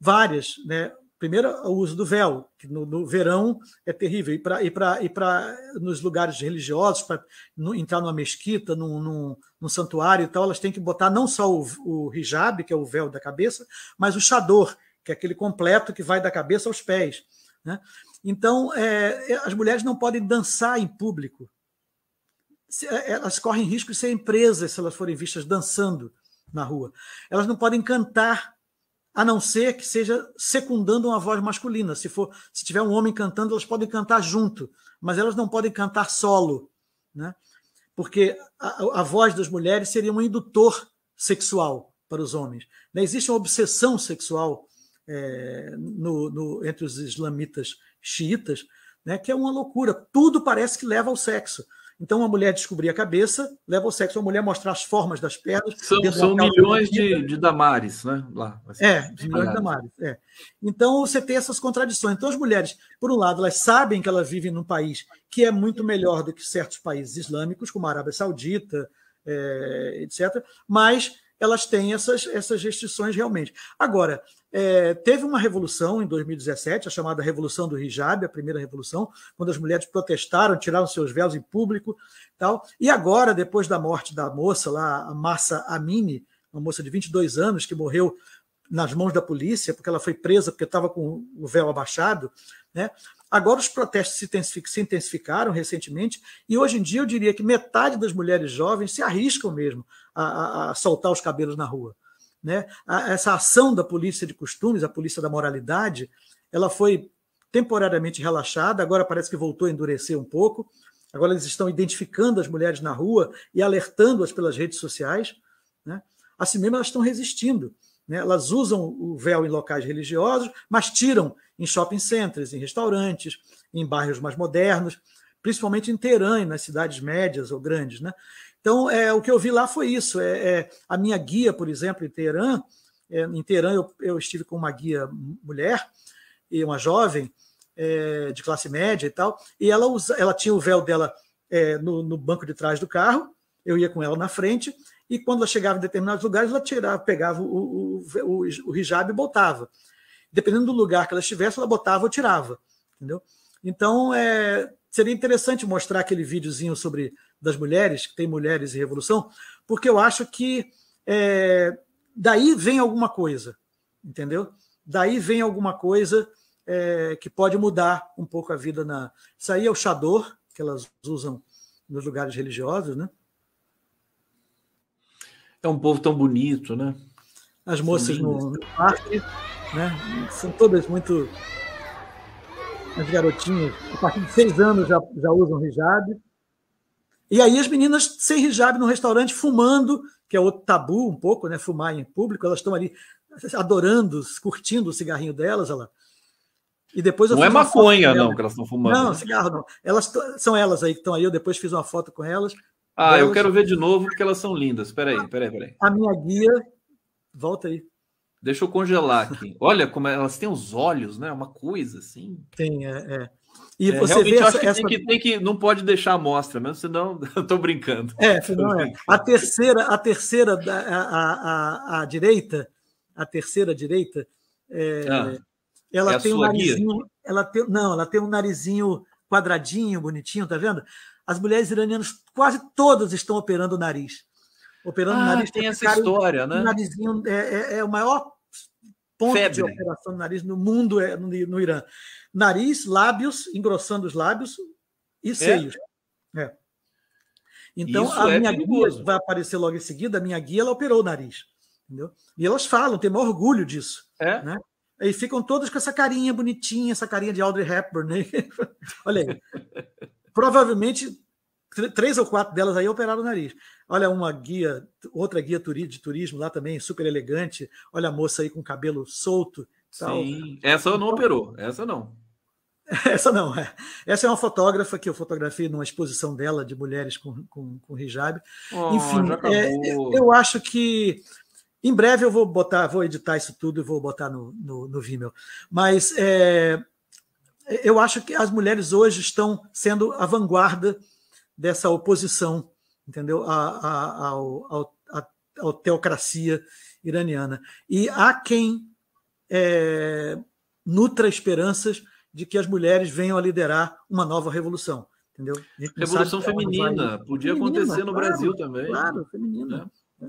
várias, né? Primeiro, o uso do véu, que no, no verão é terrível. E para ir para nos lugares religiosos, para entrar numa mesquita, num, num, num, santuário e tal, elas têm que botar não só o, o hijab, que é o véu da cabeça, mas o chador, que é aquele completo que vai da cabeça aos pés. Né? Então, é, é as mulheres não podem dançar em público. É, é, elas correm risco de serem presas se elas forem vistas dançando na rua. Elas não podem cantar a não ser que seja secundando uma voz masculina. Se for, se tiver um homem cantando, elas podem cantar junto, mas elas não podem cantar solo, né? Porque a, a voz das mulheres seria um indutor sexual para os homens. Né? Existe uma obsessão sexual é, no, no, entre os islamitas xiitas, né? Que é uma loucura. Tudo parece que leva ao sexo. Então, uma mulher descobrir a cabeça leva ao sexo, uma mulher mostrar as formas das pernas. São, são milhões de, de, Damares, né? Lá, é, de milhões de Damares. É. Então, você tem essas contradições. Então, as mulheres, por um lado, elas sabem que elas vivem num país que é muito melhor do que certos países islâmicos, como a Arábia Saudita, é, etc., mas elas têm essas, essas restrições realmente. Agora, é, teve uma revolução em 2017, a chamada Revolução do Hijab, a primeira revolução, quando as mulheres protestaram, tiraram seus véus em público tal. E agora, depois da morte da moça lá, a Massa Amini, uma moça de 22 anos que morreu nas mãos da polícia, porque ela foi presa porque estava com o véu abaixado, né? Agora os protestos se intensificaram recentemente e hoje em dia eu diria que metade das mulheres jovens se arriscam mesmo a, a, a soltar os cabelos na rua. Né? essa ação da polícia de costumes, a polícia da moralidade, ela foi temporariamente relaxada, agora parece que voltou a endurecer um pouco. Agora eles estão identificando as mulheres na rua e alertando-as pelas redes sociais. Né? Assim mesmo, elas estão resistindo. Né? Elas usam o véu em locais religiosos, mas tiram em shopping centers, em restaurantes, em bairros mais modernos, principalmente em Teherã, nas cidades médias ou grandes. Né? Então, é, o que eu vi lá foi isso. É, é a minha guia, por exemplo, em Teherã, é, em Teherã eu, eu, estive com uma guia mulher e uma jovem é, de classe média e tal, e ela, usa, ela tinha o véu dela é, no, no, banco de trás do carro, eu ia com ela na frente, e quando ela chegava em determinados lugares, ela tirava, pegava o, o, o, o hijab e botava. Dependendo do lugar que ela estivesse, ela botava ou tirava, entendeu? Então, é, seria interessante mostrar aquele videozinho sobre das mulheres, que tem mulheres e revolução, porque eu acho que é, daí vem alguma coisa, entendeu? Daí vem alguma coisa é, que pode mudar um pouco a vida na. Isso aí é o chador que elas usam nos lugares religiosos, né? É um povo tão bonito, né? As moças no, no parque, né? São todas muito as garotinhas, a partir de seis anos já, já usam hijab, e aí as meninas sem hijab no restaurante fumando, que é outro tabu um pouco, né? Fumar em público, elas estão ali adorando, curtindo o cigarrinho delas, ela. E depois não é maconha, não, que elas estão fumando. Não, cigarro não. Elas são elas aí que estão aí. Eu depois fiz uma foto com elas. Ah, eu quero ver de novo porque elas são lindas. Peraí, peraí, peraí. A minha guia, volta aí. Deixa eu congelar aqui. Olha como elas têm os olhos, né? Uma coisa assim. Tem, é. é. E é, você vê essa, que, essa... Tem que, tem que, não pode deixar a mostra, mas senão [laughs] eu tô brincando. É, senão é. A terceira, a terceira a, a, a, direita, a terceira direita, é, ah, ela é tem um narizinho, ela tem, não, ela tem um narizinho quadradinho, bonitinho, tá vendo? As mulheres iranianas quase todas estão operando o nariz. Operando ah, o nariz tem essa cara, história, né? O narizinho é, é, é o maior ponto Febre. de operação do nariz no mundo é no, no, Irã. Nariz, lábios, engrossando os lábios e é. seios. É. é. Então, Isso a é minha perigoso. guia vai aparecer logo em seguida, a minha guia ela operou o nariz. Entendeu? E elas falam, tem maior orgulho disso. É? Né? E ficam todas com essa carinha bonitinha, essa carinha de Audrey Hepburn. Né? [laughs] Olha aí. Provavelmente três ou quatro delas aí operaram o nariz. Olha uma guia, outra guia de turismo lá também, super elegante. Olha a moça aí com cabelo solto. Tal. Sim, essa não então, operou, essa não. [laughs] Essa não, é. Essa é uma fotógrafa que eu fotografei numa exposição dela de mulheres com, com, com hijab. Oh, Enfim, é, é, eu acho que em breve eu vou botar, vou editar isso tudo e vou botar no, no, no Vimeo. Mas é, eu acho que as mulheres hoje estão sendo a vanguarda dessa oposição, entendeu, a, a, ao, ao, a, teocracia iraniana. E há quem é, nutra esperanças de que as mulheres venham a liderar uma nova revolução, entendeu? Revolução feminina vai... podia feminina, acontecer no claro, Brasil também. Claro, né? feminina. É.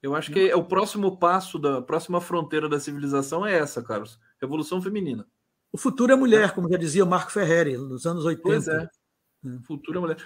Eu acho que é o próximo passo da próxima fronteira da civilização é essa, Carlos. Revolução feminina. O futuro é mulher, né? como já dizia Marco Ferreri nos anos 80. Pois é. O é. Futuro é mulher.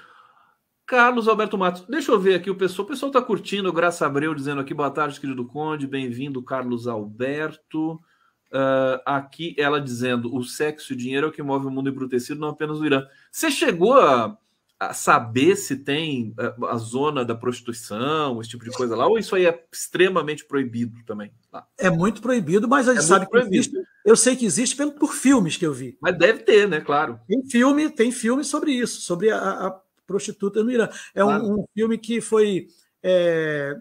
Carlos Alberto Matos, deixa eu ver aqui o pessoal. O pessoal está curtindo, Graça Abreu dizendo aqui, boa tarde, querido Conde, bem-vindo, Carlos Alberto. Uh, aqui ela dizendo: o sexo e o dinheiro é o que move o mundo embrutecido, não apenas o Irã. Você chegou a, a saber se tem a, eh, a, zona da prostituição, esse tipo de coisa lá, ou isso aí é extremamente proibido também? Lá? É muito proibido, mas a gente é sabe que proibido. existe. Eu sei que existe pelo, por filmes que eu vi. Mas deve ter, né? Claro. Tem filme, tem filme sobre isso, sobre a, a prostitutas no Irã. É um, um, filme que foi. É,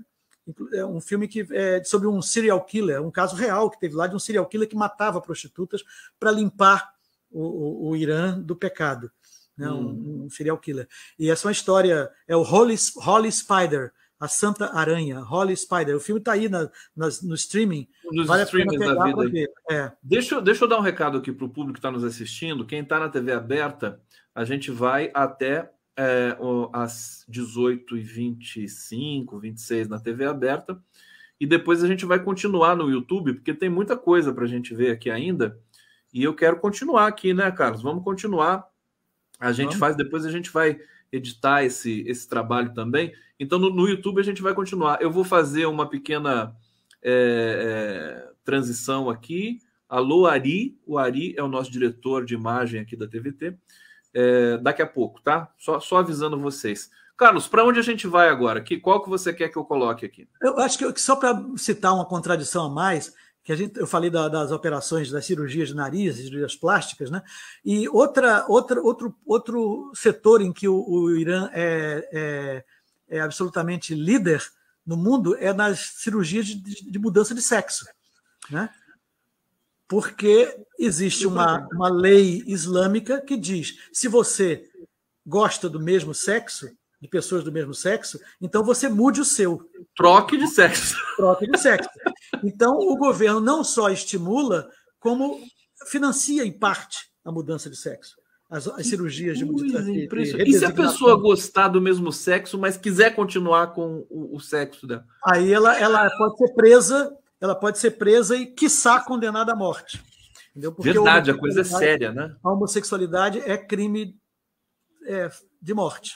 é um filme que é sobre um serial killer, um caso real que teve lá de um serial killer que matava prostitutas para limpar o, o, o, Irã do pecado. Né? Hum. Um, um, serial killer. E essa é uma história, é o Holy, Holy Spider, a Santa Aranha, Holy Spider. O filme está aí na, nas, no streaming. Um dos vale streamings da vida. É. Deixa, deixa eu dar um recado aqui para o público que está nos assistindo. Quem está na TV aberta, a gente vai até é, às 18h25, 26 na TV aberta. E depois a gente vai continuar no YouTube, porque tem muita coisa para a gente ver aqui ainda. E eu quero continuar aqui, né, Carlos? Vamos continuar. A gente Vamos. faz, depois a gente vai editar esse, esse trabalho também. Então, no, no YouTube a gente vai continuar. Eu vou fazer uma pequena é, é, transição aqui. Alô, Ari. O Ari é o nosso diretor de imagem aqui da TVT é, daqui a pouco, tá? Só, só avisando vocês. Carlos, para onde a gente vai agora? Que, qual que você quer que eu coloque aqui? Eu acho que, só para citar uma contradição a mais, que a gente, eu falei da, das operações das cirurgias de nariz, cirurgias plásticas, né? E outra, outra, outro, outro setor em que o, o Irã é, é, é, absolutamente líder no mundo é nas cirurgias de, de mudança de sexo. Né? porque existe uma, uma lei islâmica que diz: se você gosta do mesmo sexo, de pessoas do mesmo sexo, então você mude o seu. Troque de sexo. Troque de sexo. Então o governo não só estimula, como financia em parte a mudança de sexo. As, as cirurgias de mudança de, sexo. E se a pessoa gostar do mesmo sexo, mas quiser continuar com o, o sexo dela? Aí ela, ela pode ser presa ela pode ser presa e, quiçá, condenada à morte. Entendeu? Porque Verdade, a coisa é séria, né? A homossexualidade é crime é, de morte.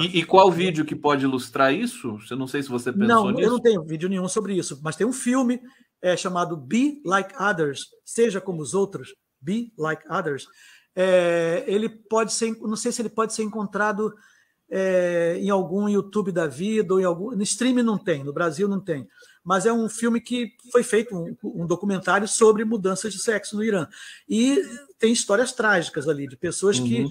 E, e, qual vídeo que pode ilustrar isso? Eu não sei se você pensou não, nisso. Não, eu não tenho vídeo nenhum sobre isso, mas tem um filme é, chamado Be Like Others, Seja Como os Outros, Be Like Others. É, ele pode ser, não sei se ele pode ser encontrado é, em algum YouTube da vida, ou em algum. No stream não tem, no Brasil não tem mas é um filme que foi feito, um, um documentário sobre mudanças de sexo no Irã. E tem histórias trágicas ali, de pessoas uhum. que,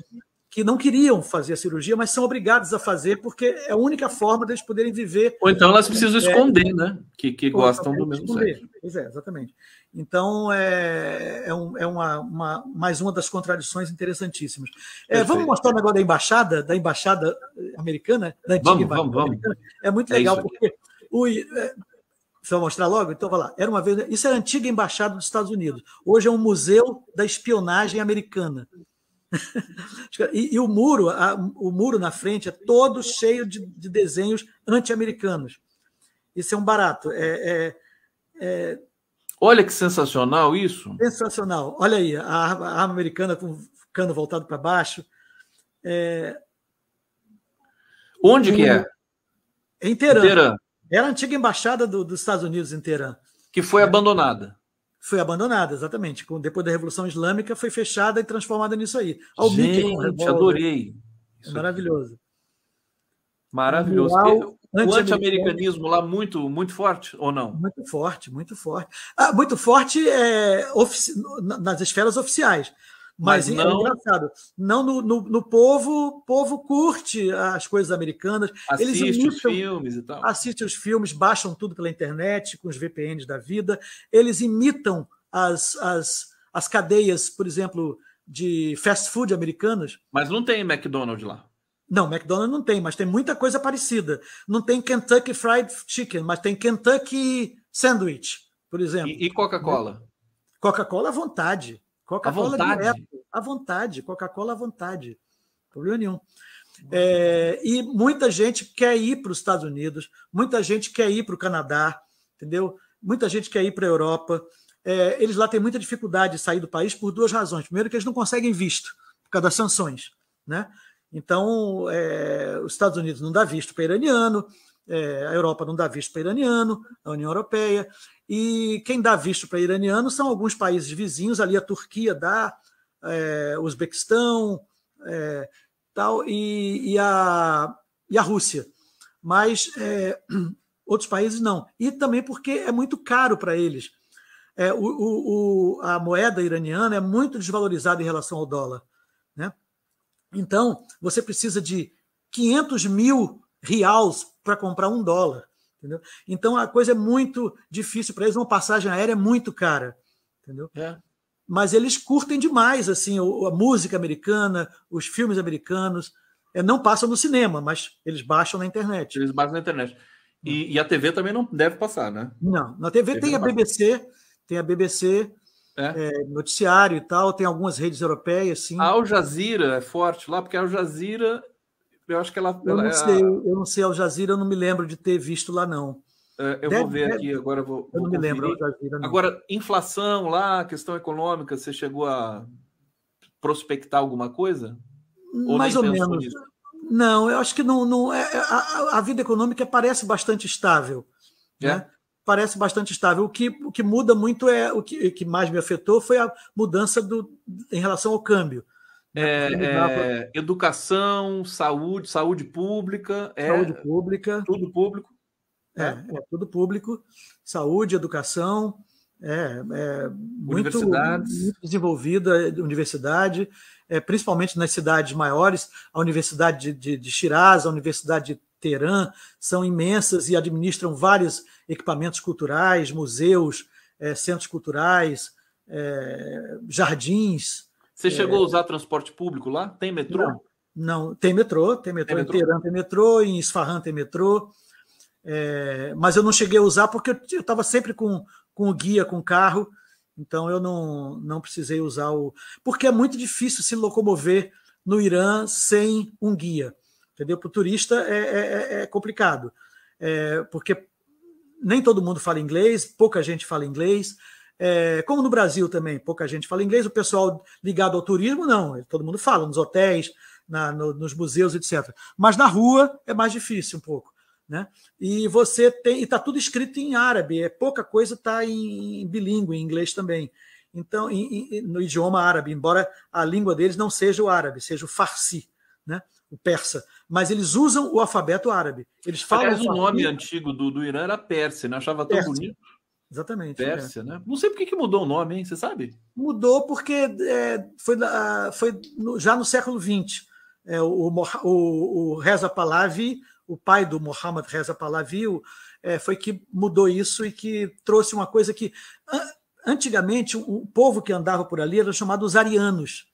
que não queriam fazer a cirurgia, mas são obrigadas a fazer, porque é a única forma deles poderem viver. Ou então elas precisam é, esconder, né? Que, que então gostam do mesmo esconder. sexo. Pois é, exatamente. Então, é, é, um, é uma, uma, mais uma das contradições interessantíssimas. É, vamos mostrar o negócio da embaixada, da embaixada americana, da antiga vamos, embaixada vamos, vamos. É muito é legal, porque o, é, Precisa mostrar logo? Então, vai lá. Era uma vez. Isso é a antiga embaixada dos Estados Unidos. Hoje é um museu da espionagem americana. [laughs] e, e, o muro, a, o muro na frente é todo cheio de, de desenhos anti-americanos. Isso é um barato. É, é, é, Olha que sensacional isso! Sensacional. Olha aí, a, arma, a arma americana com o cano voltado para baixo. É... Onde que é? Em Teherã. Era a antiga embaixada do, dos Estados Unidos em Teherã. Que foi é. abandonada. Foi abandonada, exatamente. Depois da Revolução Islâmica, foi fechada e transformada nisso aí. Ao Gente, Mickey, adorei. É maravilhoso. Maravilhoso. Maravilhoso. O anti-americanismo lá muito, muito forte ou não? Muito forte, muito forte. Ah, muito forte é, nas esferas oficiais. Mas, mas é, é não... é engraçado. Não no, no, no, povo, povo curte as coisas americanas. Assiste eles imitam, os filmes e tal. Assiste os filmes, baixam tudo pela internet, com os VPNs da vida. Eles imitam as, as, as cadeias, por exemplo, de fast food americanas. Mas não tem McDonald's lá. Não, McDonald's não tem, mas tem muita coisa parecida. Não tem Kentucky Fried Chicken, mas tem Kentucky Sandwich, por exemplo. E, e Coca-Cola? Né? Coca-Cola à vontade. Coca-Cola é direto, à vontade, Coca-Cola à vontade, problema nenhum. É, e muita gente quer ir para os Estados Unidos, muita gente quer ir para o Canadá, entendeu? Muita gente quer ir para a Europa. É, eles lá têm muita dificuldade de sair do país por duas razões. Primeiro, que eles não conseguem visto, por causa das sanções. Né? Então, é, os Estados Unidos não dá visto para iraniano, é, a Europa não dá visto para iraniano, a União Europeia, e quem dá visto para iraniano são alguns países vizinhos, ali a Turquia dá, é, Uzbequistão, é, tal, e, e, a, e a Rússia. Mas é, [clears throat] outros países não. E também porque é muito caro para eles. É, o, o, a moeda iraniana é muito desvalorizada em relação ao dólar. Né? Então, você precisa de 500 mil reais para comprar um dólar. Entendeu? Então a coisa é muito difícil para eles, uma passagem aérea é muito cara. Entendeu? É. Mas eles curtem demais assim a música americana, os filmes americanos. É, não passam no cinema, mas eles baixam na internet. Eles baixam na internet. E, e a TV também não deve passar, né? Não, na TV, TV tem a BBC, passa. tem a BBC, é. É, noticiário e tal, tem algumas redes europeias, sim. A Al Jazeera é forte lá, porque a Al Jazeera eu acho que ela. Eu, não, é sei, ela... eu não sei, Al Jazeera, eu não me lembro de ter visto lá, não. É, eu deve, vou ver deve. aqui agora. Vou, eu não me lembro. Jazeera, não. Agora, inflação lá, questão econômica, você chegou a prospectar alguma coisa? Ou Mais ou menos. Não, eu acho que não. não é, é, a, a, vida econômica parece bastante estável. É? Né? Parece bastante estável. O que, o que muda muito é o que, que mais me afetou foi a mudança do, em relação ao câmbio. É, é, educação, saúde, saúde pública. É saúde é, pública. Tudo público. É, né? é, tudo público. Saúde, educação. É, é muito, muito desenvolvida universidade, é, principalmente nas cidades maiores, a Universidade de, de, de Shiraz, a Universidade de Teherã, são imensas e administram vários equipamentos culturais, museus, é, centros culturais, é, jardins, você é. chegou a usar transporte público lá? Tem metrô? Não, não tem metrô, tem metrô tem em metrô? Teherã, tem metrô, em Isfahan tem metrô. É, mas eu não cheguei a usar porque eu estava sempre com, com o guia, com o carro, então eu não, não precisei usar o. Porque é muito difícil se locomover no Irã sem um guia. Entendeu? Para o turista é, é, é, é complicado. É, porque nem todo mundo fala inglês, pouca gente fala inglês. É, como no Brasil também, pouca gente fala inglês, o pessoal ligado ao turismo, não, todo mundo fala, nos hotéis, na, no, nos museus, etc. Mas na rua é mais difícil um pouco. Né? E você tem, está tudo escrito em árabe, é pouca coisa está em, em bilíngue, em inglês também. Então, em, em, no idioma árabe, embora a língua deles não seja o árabe, seja o farsi, né? o persa. Mas eles usam o alfabeto árabe. Eles falam. Aliás, o nome antigo do, do Irã era persa, não né? achava tão persa. bonito. Exatamente. É. Pérsia, é. né? Não sei por que, que mudou o nome, hein? Você sabe? Mudou porque é, foi, foi no, já no século XX. É, o, o, o Reza Pahlavi, o pai do Mohammad Reza Pahlavi, é, foi que mudou isso e que trouxe uma coisa que antigamente o povo que andava por ali era chamado os arianos.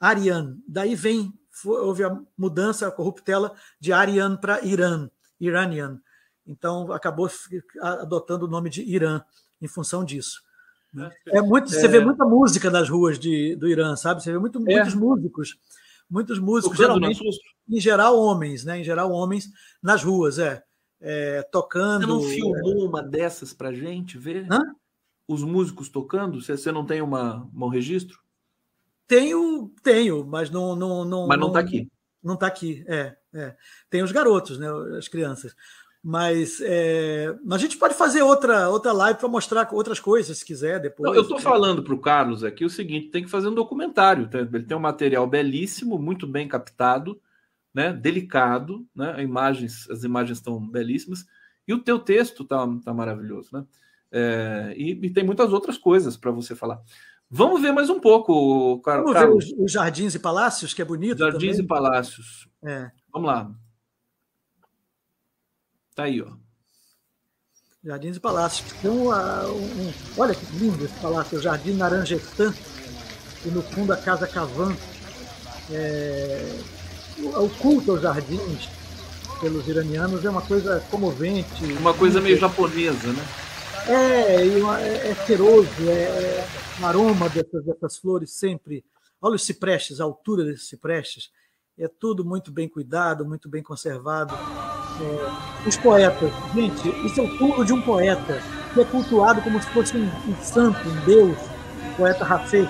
Arian. Daí vem, houve a mudança, a corruptela de arian para Irã, iranian. Então, acabou adotando o nome de Irã em função disso. Né? É muito, Você vê é. muita música nas ruas de, do Irã, sabe? Você vê muito, é. muitos músicos. Muitos músicos, Tocando geralmente, em geral, homens, né? Em geral, homens nas ruas, é. é tocando. Você não é. filmou uma dessas para gente ver? Hã? Os músicos tocando? Você, você não tem uma, um registro? Tenho, tenho, mas não. não, não mas não está aqui. Não está aqui, é, é. Tem os garotos, né, as crianças. Mas, é, mas a gente pode fazer outra, outra live para mostrar outras coisas, se quiser, depois. Não, eu estou falando para o Carlos aqui o seguinte: tem que fazer um documentário. Tá? Ele tem um material belíssimo, muito bem captado, né? delicado, né? Imagens, as imagens estão belíssimas. E o teu texto está tá maravilhoso, né? É, e, e tem muitas outras coisas para você falar. Vamos ver mais um pouco, Carlos. Vamos ver os, os, Jardins e Palácios, que é bonito. Jardins também. e Palácios. É. Vamos lá. Tá aí, ó. Jardins e Palácios. Então, uh, um, olha que lindo esse palácio, o Jardim Naranjetã, e no fundo a Casa Cavan. É, o, o culto aos jardins pelos iranianos é uma coisa comovente. Uma coisa meio japonesa, né? É, é, é cheiroso, é, é, um aroma dessas, dessas flores sempre. Olha os ciprestes, a altura desses ciprestes. É tudo muito bem cuidado, muito bem conservado é, os poetas. Gente, isso é o túmulo de um poeta, que é cultuado como se fosse um, um santo, um deus, o poeta Rafet.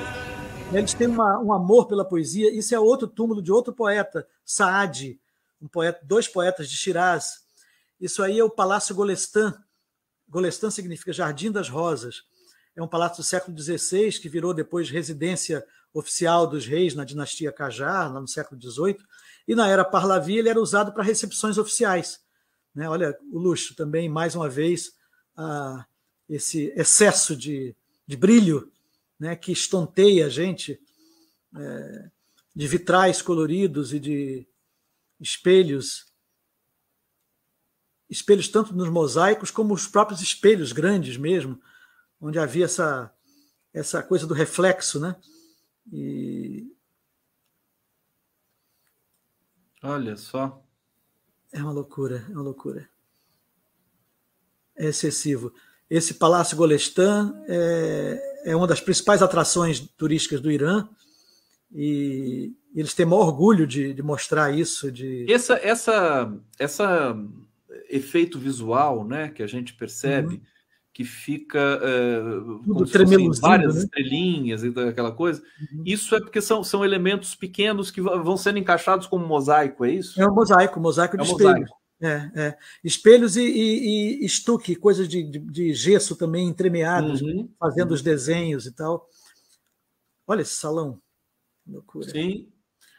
Né, eles têm uma, um amor pela poesia. Isso é outro túmulo de outro poeta, Saad, um poeta, dois poetas de Shiraz. Isso aí é o Palácio Golestan. Golestan significa Jardim das Rosas. É um palácio do século XVI que virou depois residência oficial dos reis na dinastia Qajar, no século XVIII e na era Parlavi ele era usado para recepções oficiais. Né? Olha o luxo também, mais uma vez, ah, esse excesso de, de brilho né, que estonteia a gente, é, de vitrais coloridos e de espelhos, espelhos tanto nos mosaicos como os próprios espelhos grandes mesmo, onde havia essa, essa coisa do reflexo, né? E, Olha só. É uma loucura, é uma loucura. É excessivo. Esse Palácio Golestan é, é uma das principais atrações turísticas do Irã e eles têm maior orgulho de, de mostrar isso. De... Essa, essa, essa efeito visual, né, que a gente percebe, uhum que fica uh, fossem, várias né? estrelinhas e aquela coisa. Uhum. Isso é porque são, são elementos pequenos que vão sendo encaixados como mosaico, é isso? É um mosaico, mosaico é de é um espelho. Mosaico. É, é. Espelhos e, e, e, estuque, coisas de, de, de gesso também entremeadas, uhum. fazendo uhum. os desenhos e tal. Olha esse salão. Loucura. Sim.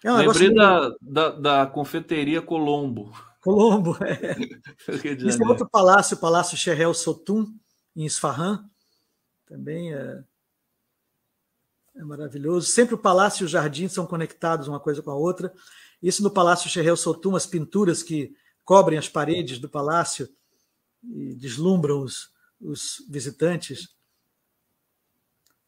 É um Lembrei da, da, da confeiteria Colombo. Colombo, [laughs] é. Isso é outro palácio, o Palácio Xerrel Sotum, em Isfahan, também é, é maravilhoso. Sempre o palácio e o jardim são conectados uma coisa com a outra. Isso no Palácio Xerrel Sotum, as pinturas que cobrem as paredes do palácio e deslumbram os, os visitantes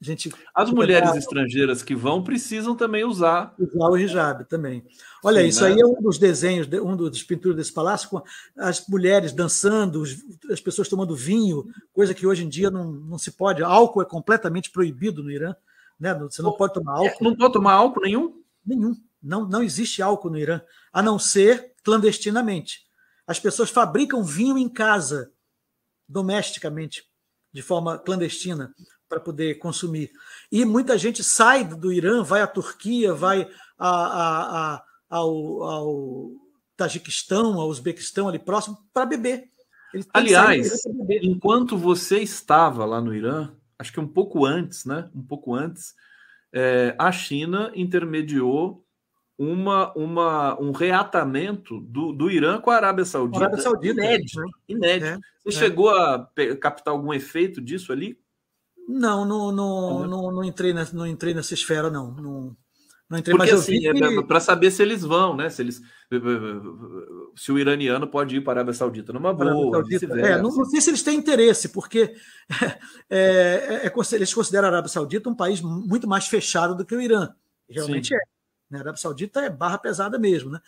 gente As mulheres pegar... estrangeiras que vão precisam também usar. Usar o hijab também. Olha, Sim, isso né? aí é um dos desenhos, um dos pinturas desse palácio, com as mulheres dançando, as pessoas tomando vinho, coisa que hoje em dia não, não se pode. Álcool é completamente proibido no Irã. Né? Você não pode tomar é, álcool. Não pode tomar álcool nenhum? Nenhum. Não, não existe álcool no Irã, a não ser clandestinamente. As pessoas fabricam vinho em casa, domesticamente, de forma clandestina para poder consumir. E muita gente sai do Irã, vai à Turquia, vai a, a, a, ao, ao Tajiquistão, ao Uzbequistão, ali próximo, para beber. Aliás, beber. enquanto você estava lá no Irã, acho que um pouco antes, né? Um pouco antes, é, a China intermediou uma, uma, um reatamento do, do Irã com a Arábia Saudita. A Arábia Saudita. Inédito. Né? É, você é, chegou a captar algum efeito disso ali? Não, não, não, não, não, entrei, na, não entrei nessa esfera, não. Não, não entrei Porque, mais assim, é que... é para saber se eles vão, né? Se eles se o iraniano pode ir para a Arábia Saudita numa boa. Saudita. É, não, não, sei se eles têm interesse, porque [laughs] é, é, é, eles consideram a Arábia Saudita um país muito mais fechado do que o Irã. Realmente Sim. é. Né? A Arábia Saudita é barra pesada mesmo, né?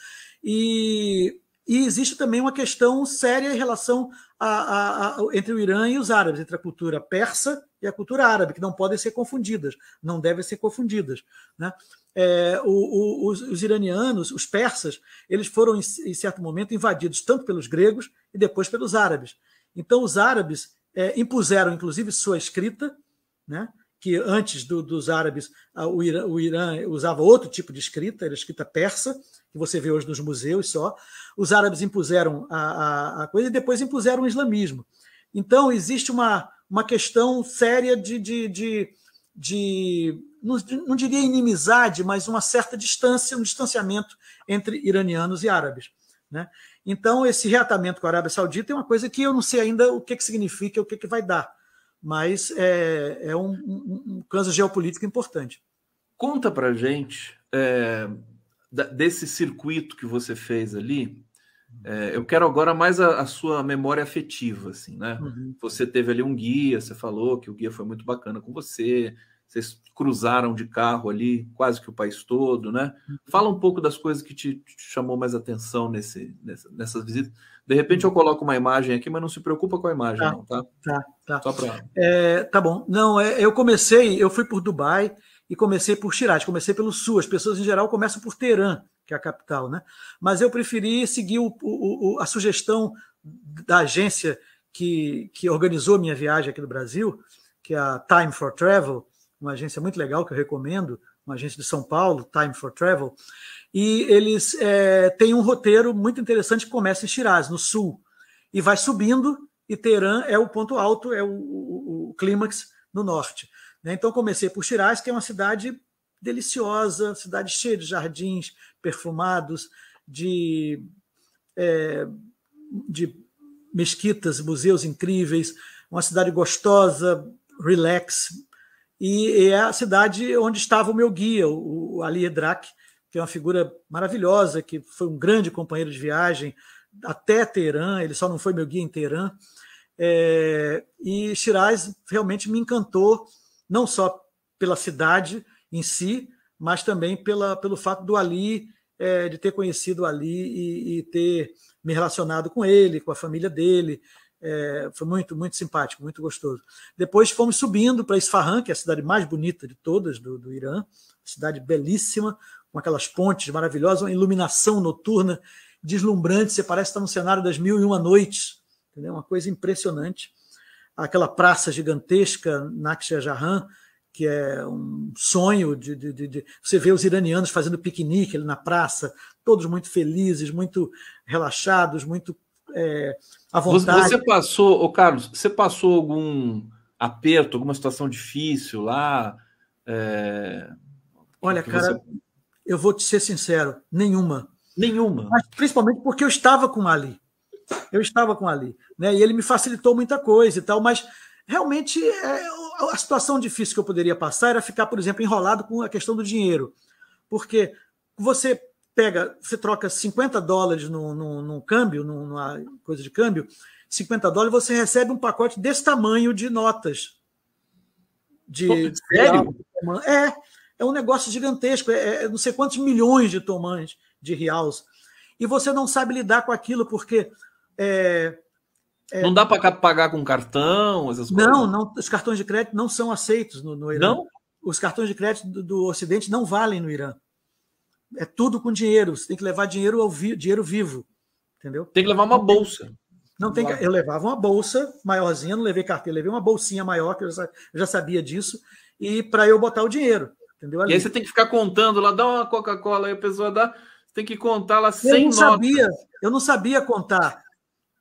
E e existe também uma questão séria em relação a, a, a, entre o Irã e os árabes, entre a cultura persa e a cultura árabe, que não podem ser confundidas, não devem ser confundidas. Né? É, o, o, os, os, iranianos, os persas, eles foram, em, em, certo momento, invadidos tanto pelos gregos e depois pelos árabes. Então, os árabes é, impuseram, inclusive, sua escrita, né? que antes do, dos árabes o Irã, o Irã usava outro tipo de escrita, era escrita persa, que você vê hoje nos museus só. Os árabes impuseram a, a, a coisa e depois impuseram o islamismo. Então, existe uma, uma questão séria de, de, de, de não, não, diria inimizade, mas uma certa distância, um distanciamento entre iranianos e árabes. Né? Então, esse reatamento com a Arábia Saudita é uma coisa que eu não sei ainda o que, que significa, o que, que vai dar, mas é, é um, um, um geopolítico importante. Conta para gente é, desse circuito que você fez ali, uhum. é, eu quero agora mais a, a, sua memória afetiva, assim, né? Uhum. Você teve ali um guia, você falou que o guia foi muito bacana com você, vocês cruzaram de carro ali quase que o país todo, né? Uhum. Fala um pouco das coisas que te, te chamou mais atenção nesse, nessa, nessas visitas. De repente uhum. eu coloco uma imagem aqui, mas não se preocupa com a imagem, tá, não, tá? Tá, tá. Só pra... É, tá bom. Não, é, eu comecei, eu fui por Dubai, e comecei por Shiraz, comecei pelo sul. As pessoas em geral começam por Teherã, que é a capital, né? Mas eu preferi seguir o, o, o, a sugestão da agência que, que organizou minha viagem aqui do Brasil, que é a Time for Travel, uma agência muito legal que eu recomendo, uma agência de São Paulo, Time for Travel, e eles é, têm um roteiro muito interessante que começa em Shiraz, no sul, e vai subindo, e Teherã é o ponto alto, é o, o, o clímax no norte. Né? Então, comecei por Shiraz, que é uma cidade deliciosa, cidade cheia de jardins perfumados, de, é, de mesquitas, museus incríveis, uma cidade gostosa, relax. E é a cidade onde estava o meu guia, o Ali Edrak, que é uma figura maravilhosa, que foi um grande companheiro de viagem até Teherã, ele só não foi meu guia em Teherã. É, e Shiraz realmente me encantou não só pela cidade em si, mas também pela, pelo fato do Ali, é, de ter conhecido Ali e, e, ter me relacionado com ele, com a família dele. É, foi muito, muito simpático, muito gostoso. Depois fomos subindo para Isfahan, que é a cidade mais bonita de todas do, do Irã, cidade belíssima, com aquelas pontes maravilhosas, uma iluminação noturna deslumbrante, você parece estar tá no cenário das mil e uma noites, entendeu? uma coisa impressionante aquela praça gigantesca, Naksha Jahan, que é um sonho de, de, de, de, você vê os iranianos fazendo piquenique ali na praça, todos muito felizes, muito relaxados, muito é, à vontade. Você passou, ô Carlos, você passou algum aperto, alguma situação difícil lá? É... Olha, cara, eu vou te ser sincero, nenhuma. Nenhuma. Mas principalmente porque eu estava com Ali eu estava com Ali, né? E ele me facilitou muita coisa e tal, mas realmente é, a situação difícil que eu poderia passar era ficar, por exemplo, enrolado com a questão do dinheiro, porque você pega, você troca 50 dólares no, no, no câmbio, no, numa coisa de câmbio, 50 dólares, você recebe um pacote desse tamanho de notas. De, de sério? É, é um negócio gigantesco, é, é não sei quantos milhões de tomães de reais. E você não sabe lidar com aquilo, porque é, é... Não dá para pagar com cartão, essas coisas? Não, não, os cartões de crédito não são aceitos no, no Irã. Não? Os cartões de crédito do, do, Ocidente não valem no Irã. É tudo com dinheiro. Você tem que levar dinheiro ao vi, dinheiro vivo. Entendeu? Tem que levar uma bolsa. Não tem, eu levava uma bolsa maiorzinha, não levei carteira, levei uma bolsinha maior, que eu já, já sabia disso, e para eu botar o dinheiro. Entendeu? Ali. E aí você tem que ficar contando lá, dá uma Coca-Cola, aí a pessoa dá. tem que contar lá sem nota. Sabia, eu não sabia contar.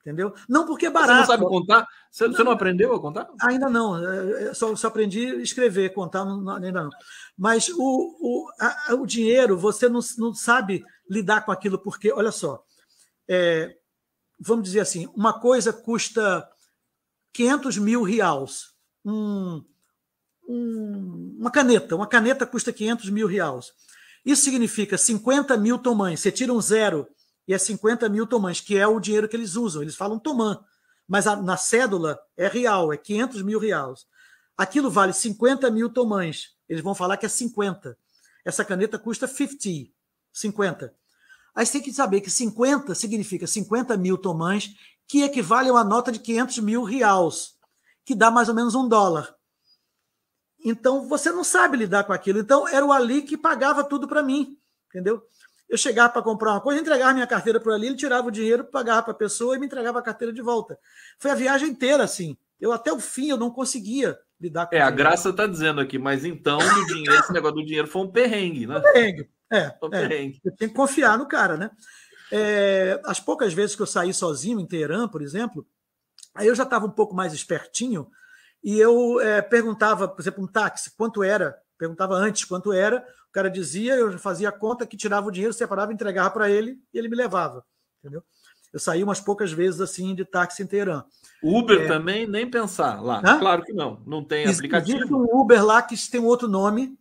Entendeu? Não porque é barato. Você não sabe contar? Você não, você não aprendeu a contar? Ainda não. É, é, só, só aprendi a escrever, contar não, ainda não. Mas o, o, a, o dinheiro, você não, não sabe lidar com aquilo, porque, olha só, é, vamos dizer assim, uma coisa custa 500 mil reais. Um, um, uma caneta. Uma caneta custa 500 mil reais. Isso significa 50 mil tamanhos. Você tira um zero e é 50 mil tomãs, que é o dinheiro que eles usam. Eles falam tomã, mas a, na cédula é real, é 500 mil reais. Aquilo vale 50 mil tomãs. Eles vão falar que é 50. Essa caneta custa 50, 50. Aí você tem que saber que 50 significa 50 mil tomãs, que equivale a uma nota de 500 mil reais, que dá mais ou menos um dólar. Então você não sabe lidar com aquilo. Então era o Ali que pagava tudo para mim, entendeu? eu chegava para comprar uma coisa, entregava minha carteira por ali, ele tirava o dinheiro, pagava para a pessoa e me entregava a carteira de volta. Foi a viagem inteira assim. Eu até o fim eu não conseguia lidar com É, a Graça está dizendo aqui, mas então dinheiro, esse negócio do dinheiro foi um perrengue, né? Um perrengue. É, um é. perrengue. Eu tenho que confiar no cara, né? É, as poucas vezes que eu saí sozinho em Teherã, por exemplo, aí eu já estava um pouco mais espertinho e eu é, perguntava, por exemplo, um táxi, quanto era? Perguntava antes quanto era, cara dizia, eu fazia conta que tirava o dinheiro, separava, entregava para ele e ele me levava, entendeu? Eu saí umas poucas vezes assim de táxi em Teherã. Uber é... também, nem pensar lá. Hã? Claro que não, não tem aplicativo. Existe um Uber lá que tem outro nome,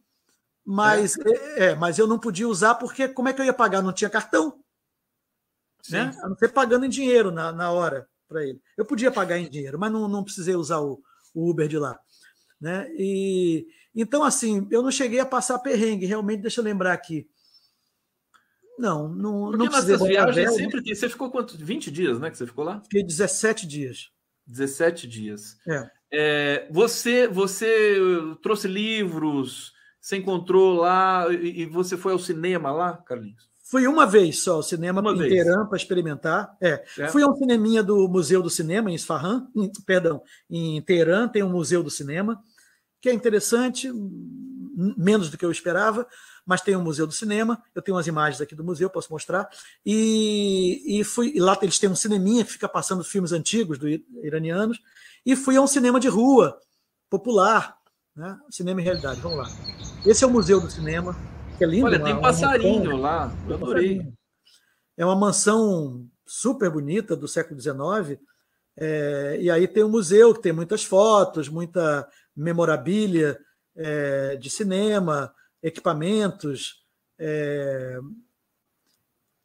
mas, é? é. é. mas eu não podia usar porque como é que eu ia pagar? Não tinha cartão, né? A não ser pagando em dinheiro na, na hora para ele. Eu podia pagar em dinheiro, mas não, não precisei usar o, o Uber de lá. Né? E, então, assim, eu não cheguei a passar perrengue, realmente, deixa eu lembrar aqui. Não, não, Porque não precisei nas viagens né? sempre tem. Você ficou quanto? 20 dias, né? Que você ficou lá? Fiquei 17 dias. 17 dias. É. é você, você trouxe livros, você encontrou lá e, e, você foi ao cinema lá, Carlinhos? Fui uma vez só ao cinema uma Teherã, para experimentar. É. é. Fui a um cineminha do Museu do Cinema, em Isfahan, em, perdão, em Teherã, tem um Museu do Cinema que é interessante, menos do que eu esperava, mas tem o um Museu do Cinema, eu tenho umas imagens aqui do museu, posso mostrar, e, e fui e lá eles têm um cineminha que fica passando filmes antigos do iranianos, e fui a um cinema de rua, popular, né? cinema e realidade, vamos lá. Esse é o Museu do Cinema, que é lindo. Olha, tem passarinho lá, eu adorei. É uma mansão super bonita do século XIX, é, e aí tem o um museu que tem muitas fotos, muita memorabilia é, de cinema, equipamentos, é,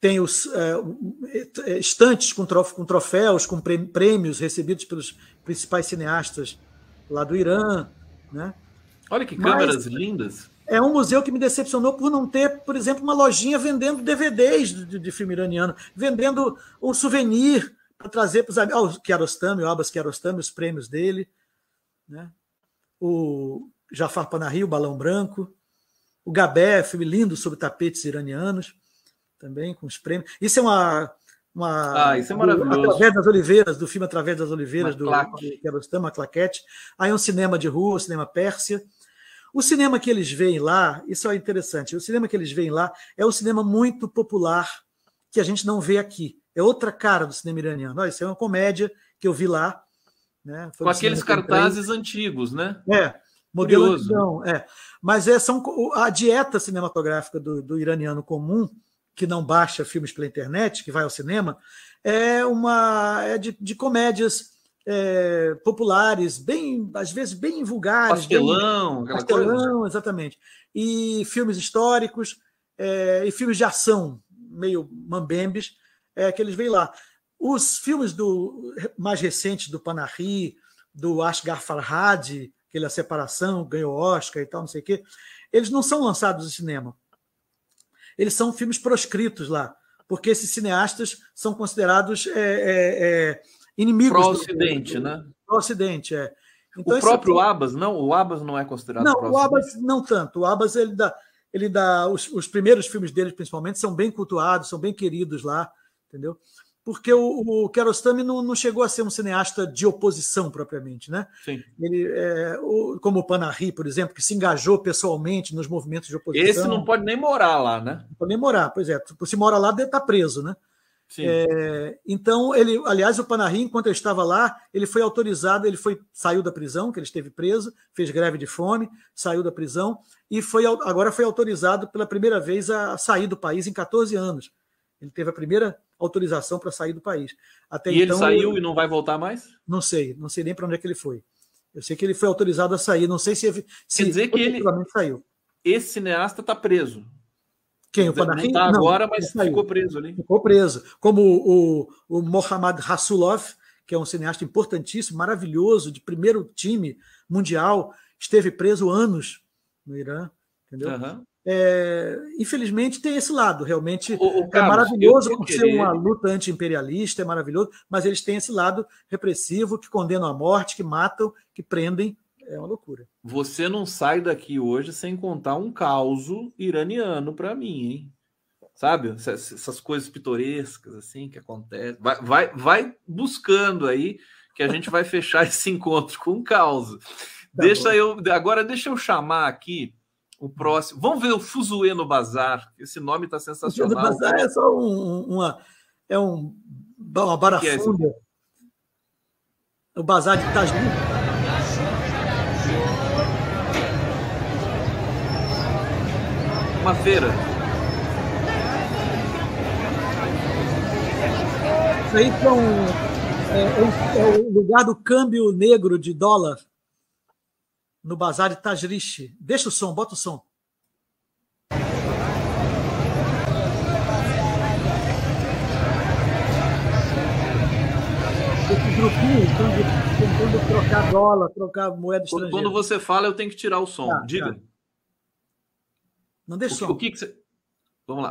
tem os é, é estantes com, trof, com troféus, com prêmios recebidos pelos principais cineastas lá do Irã. Né? Olha que câmeras Mas, lindas! É um museu que me decepcionou por não ter, por exemplo, uma lojinha vendendo DVDs de, de filme iraniano, vendendo um souvenir para trazer para os amigos. Ah, o Kiarostami, o Abbas Kiarostami, os prêmios dele. Né? o Jafar Panahi, o Balão Branco, o Gabé, filme lindo sobre tapetes iranianos, também com os prêmios. Isso é uma. uma ah, isso é maravilhoso. Do, Através das Oliveiras, do filme Através das Oliveiras, uma do Kerostan, uma claquete. Aí é um cinema de rua, um cinema pérsia. O cinema que eles veem lá, isso é interessante, o cinema que eles veem lá é um cinema muito popular que a gente não vê aqui. É outra cara do cinema iraniano. Isso é uma comédia que eu vi lá, né? Com aqueles cartazes antigos, né? É, modelo Curioso. é. Mas é, são, a dieta cinematográfica do, do iraniano comum, que não baixa filmes pela internet, que vai ao cinema, é uma é de, de comédias é, populares, bem às vezes bem vulgares, pastelão, bem, pastelão, coisa. exatamente, e filmes históricos é, e filmes de ação meio mambembes é, que eles veem lá. Os filmes do mais recentes do Panahi, do Ashgar Farhadi, aquele é A Separação, ganhou Oscar e tal, não sei o quê, eles não são lançados no cinema. Eles são filmes proscritos lá, porque esses cineastas são considerados é, é, é, inimigos pro Ocidente, do, do, né? Ocidente, é. Então, o próprio é... Abas, não? O Abbas não é considerado Não, o Abas não tanto. O Abas, ele dá. Ele dá os, os primeiros filmes dele, principalmente, são bem cultuados, são bem queridos lá, entendeu? porque o, o Kiarostami não, não, chegou a ser um cineasta de oposição propriamente, né? Sim. Ele, é, o, como o Panahi, por exemplo, que se engajou pessoalmente nos movimentos de oposição. Esse não pode nem morar lá, né? Não pode nem morar, pois é. Se mora lá, deve estar tá preso, né? Sim. É, então, ele, aliás, o Panahi, enquanto ele estava lá, ele foi autorizado, ele foi saiu da prisão, que ele esteve preso, fez greve de fome, saiu da prisão e foi agora foi autorizado pela primeira vez a sair do país em 14 anos. Ele teve a primeira autorização para sair do país. Até e então, ele saiu eu, e não vai voltar mais? Não sei, não sei nem para onde é que ele foi. Eu sei que ele foi autorizado a sair, não sei se, se Quer dizer que ele saiu. Esse cineasta está preso. Quem? O Panarin? Não tá agora, mas ficou preso ali. Ficou preso. Como o, o, o Rasulov, que é um cineasta importantíssimo, maravilhoso, de primeiro time mundial, esteve preso anos no Irã, entendeu? Uhum é, infelizmente tem esse lado. Realmente o, o é Carlos, é maravilhoso por ser uma luta anti-imperialista, é maravilhoso, mas eles têm esse lado repressivo que condenam à morte, que matam, que prendem. É uma loucura. Você não sai daqui hoje sem contar um caos iraniano para mim, hein? Sabe? Essas, essas coisas pitorescas assim que acontecem. Vai, vai, vai buscando aí que a gente vai fechar [laughs] esse encontro com um caos. Tá deixa bom. eu agora deixa eu chamar aqui o próximo. Vamos ver o Fuzue no Bazar. Esse nome está sensacional. O Bazar é só um, uma. É um, uma barafunda. É, é o Bazar de Tajim. Uma feira. Isso aí são, é, é, é, é o lugar do câmbio negro de dólar no Bazar de Tajriche. Deixa o som, bota o som. Esse grupinho tentando, tentando trocar dólar, trocar moeda estrangeira. Quando você fala, eu tenho que tirar o som. Tá, tá. Diga. Tá. Não deixa o, som. O que, que você... Vamos lá.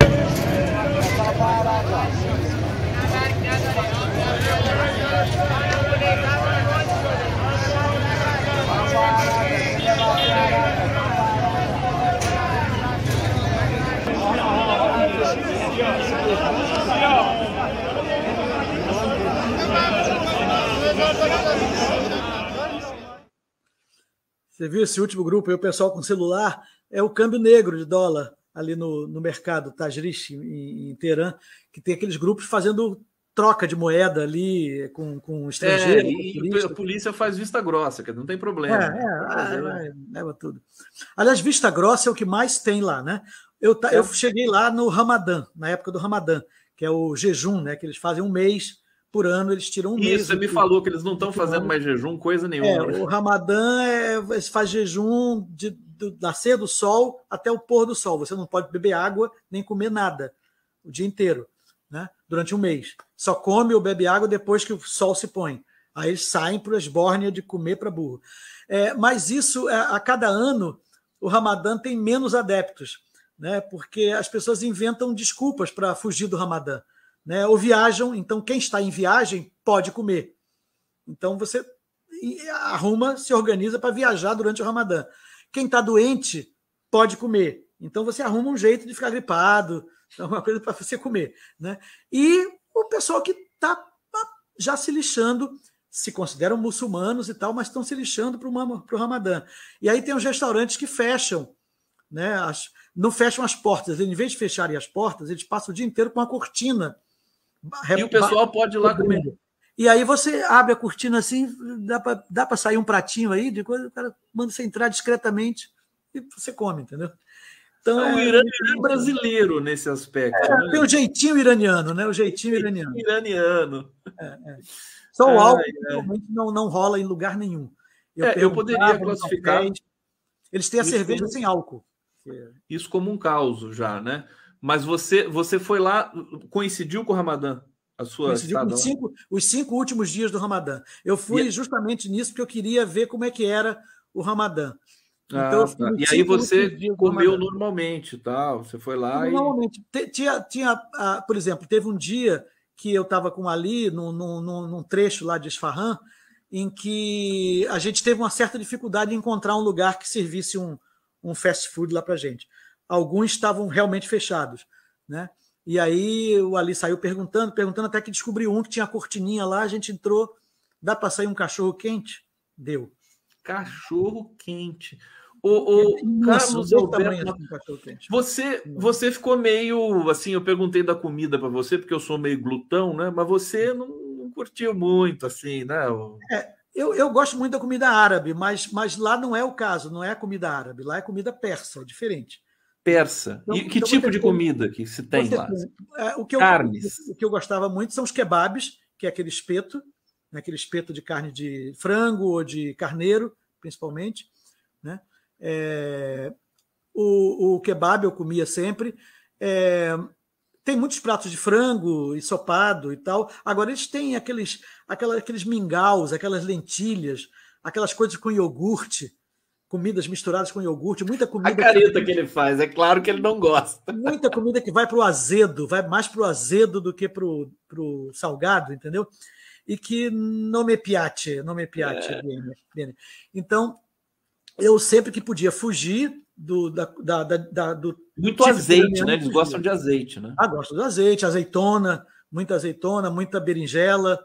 Você viu esse último grupo aí, o pessoal com celular? É o câmbio negro de dólar ali no, no mercado Tajrish, tá, em, em Teherã, que tem aqueles grupos fazendo troca de moeda ali com, com estrangeiro. É, e a polícia faz vista grossa, que não tem problema. É, é, é, é, leva tudo. Aliás, vista grossa é o que mais tem lá, né? Eu, eu é. cheguei lá no Ramadã, na época do Ramadã, que é o jejum, né? Que eles fazem um mês por ano, eles tiram um Isso, mês. você me falou que eles não estão fazendo mais jejum, coisa é, nenhuma. É, o Ramadã é, faz jejum de, nascer do sol até o pôr do sol. Você não pode beber água nem comer nada o dia inteiro, né? durante um mês. Só come ou bebe água depois que o sol se põe. Aí eles saem para a esbórnia de comer para burro. É, mas isso, é, a cada ano, o Ramadã tem menos adeptos, né? porque as pessoas inventam desculpas para fugir do Ramadã né? Ou viajam, então quem está em viagem pode comer. Então você arruma, se organiza para viajar durante o Ramadã. Quem está doente pode comer. Então você arruma um jeito de ficar gripado, alguma [laughs] então coisa para você comer, né? E o pessoal que está tá já se lixando, se consideram muçulmanos e tal, mas estão se lixando para o Ramadã. E aí tem os restaurantes que fecham, né? As, não fecham as portas. Em vez de fecharem as portas, eles passam o dia inteiro com uma cortina e o pessoal pode ir lá comer. E aí você abre a cortina assim, dá para sair um pratinho aí, de coisa, o cara manda você entrar discretamente e você come, entendeu? Então, então é, o Irã é brasileiro né? nesse aspecto. É, né? Tem o jeitinho iraniano, né? O jeitinho iraniano. Iraniano. É, é. Só o álcool realmente não, não rola em lugar nenhum. Eu, é, eu poderia classificar. eles têm a cerveja como... sem álcool. Isso como um caos já, né? Mas você, você foi lá, coincidiu com o Ramadã? A sua coincidiu com os cinco, os cinco últimos dias do Ramadã. Eu fui e... justamente nisso porque eu queria ver como é que era o Ramadã. Então, ah, tá. E aí você comeu normalmente, tá? Você foi lá e... Normalmente. Tinha, tinha, ah, por exemplo, teve um dia que eu estava com Ali num, num, num, trecho lá de Esfahan, em que a gente teve uma certa dificuldade em encontrar um lugar que servisse um, um fast food lá para gente alguns estavam realmente fechados, né? E aí o Ali saiu perguntando, perguntando até que descobriu um que tinha cortininha lá, a gente entrou, dá para sair um cachorro quente? Deu. Cachorro quente. O, o Carlos Alberto, assim, você, hum. você ficou meio assim, eu perguntei da comida para você porque eu sou meio glutão, né? Mas você hum. não, não curtiu muito assim, né? É, eu, eu gosto muito da comida árabe, mas, mas lá não é o caso, não é comida árabe, lá é comida persa, é diferente persa. Então, e que então tipo de comida que se tem lá? É, o que eu, Carnes. O que eu gostava muito são os kebabs, que é aquele espeto, né, aquele espeto de carne de frango ou de carneiro, principalmente. Né? É, o, o kebab eu comia sempre. É, tem muitos pratos de frango e sopado e tal. Agora eles têm aqueles, aquela, aqueles mingaus, aquelas lentilhas, aquelas coisas com iogurte, comidas misturadas com iogurte, muita comida. A careta que... que ele faz, é claro que ele não gosta. Muita comida que vai para o azedo, vai mais para o azedo do que para o salgado, entendeu? E que não me piate, não me piate. É. Bene, bene. Então, eu sempre que podia fugir do. Da, da, da do Muito tipo azeite, né? Eles gostam de azeite, né? Ah, gostam do azeite, azeitona, muita azeitona, muita berinjela.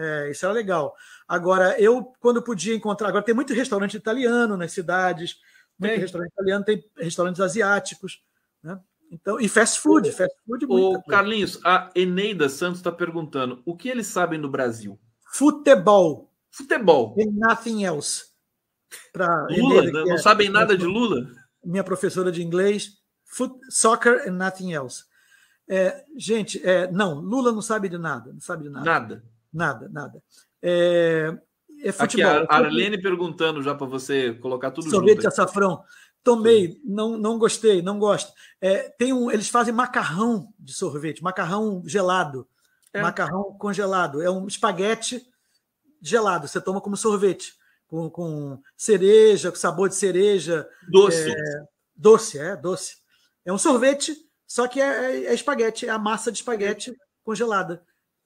É, isso era legal. Agora, eu, quando podia encontrar. Agora, tem muito restaurante italiano nas cidades, muito tem. restaurante italiano, tem restaurantes asiáticos, né? Então, e fast food, o, fast food muito. Carlinhos, a Eneida Santos está perguntando: o que eles sabem do Brasil? Futebol. Futebol. And nothing else. Pra Lula? Eneida, não, né? é não sabem é, nada de Lula? Minha professora de inglês, foot, soccer and nothing else. É, gente, é, não, Lula não sabe de nada, não sabe de nada. Nada. Nada, nada. É, é futebol. Aqui, a Arlene perguntando já para você colocar tudo Sorvete junto. Sorvete açafrão. Tomei, não, não gostei, não gosto. É, tem um, eles fazem macarrão de sorvete, macarrão gelado, é. macarrão congelado. É um espaguete gelado, você toma como sorvete, com, com cereja, com sabor de cereja. Doce. É, doce, é, doce. É um sorvete, só que é, é, é espaguete, é a massa de espaguete congelada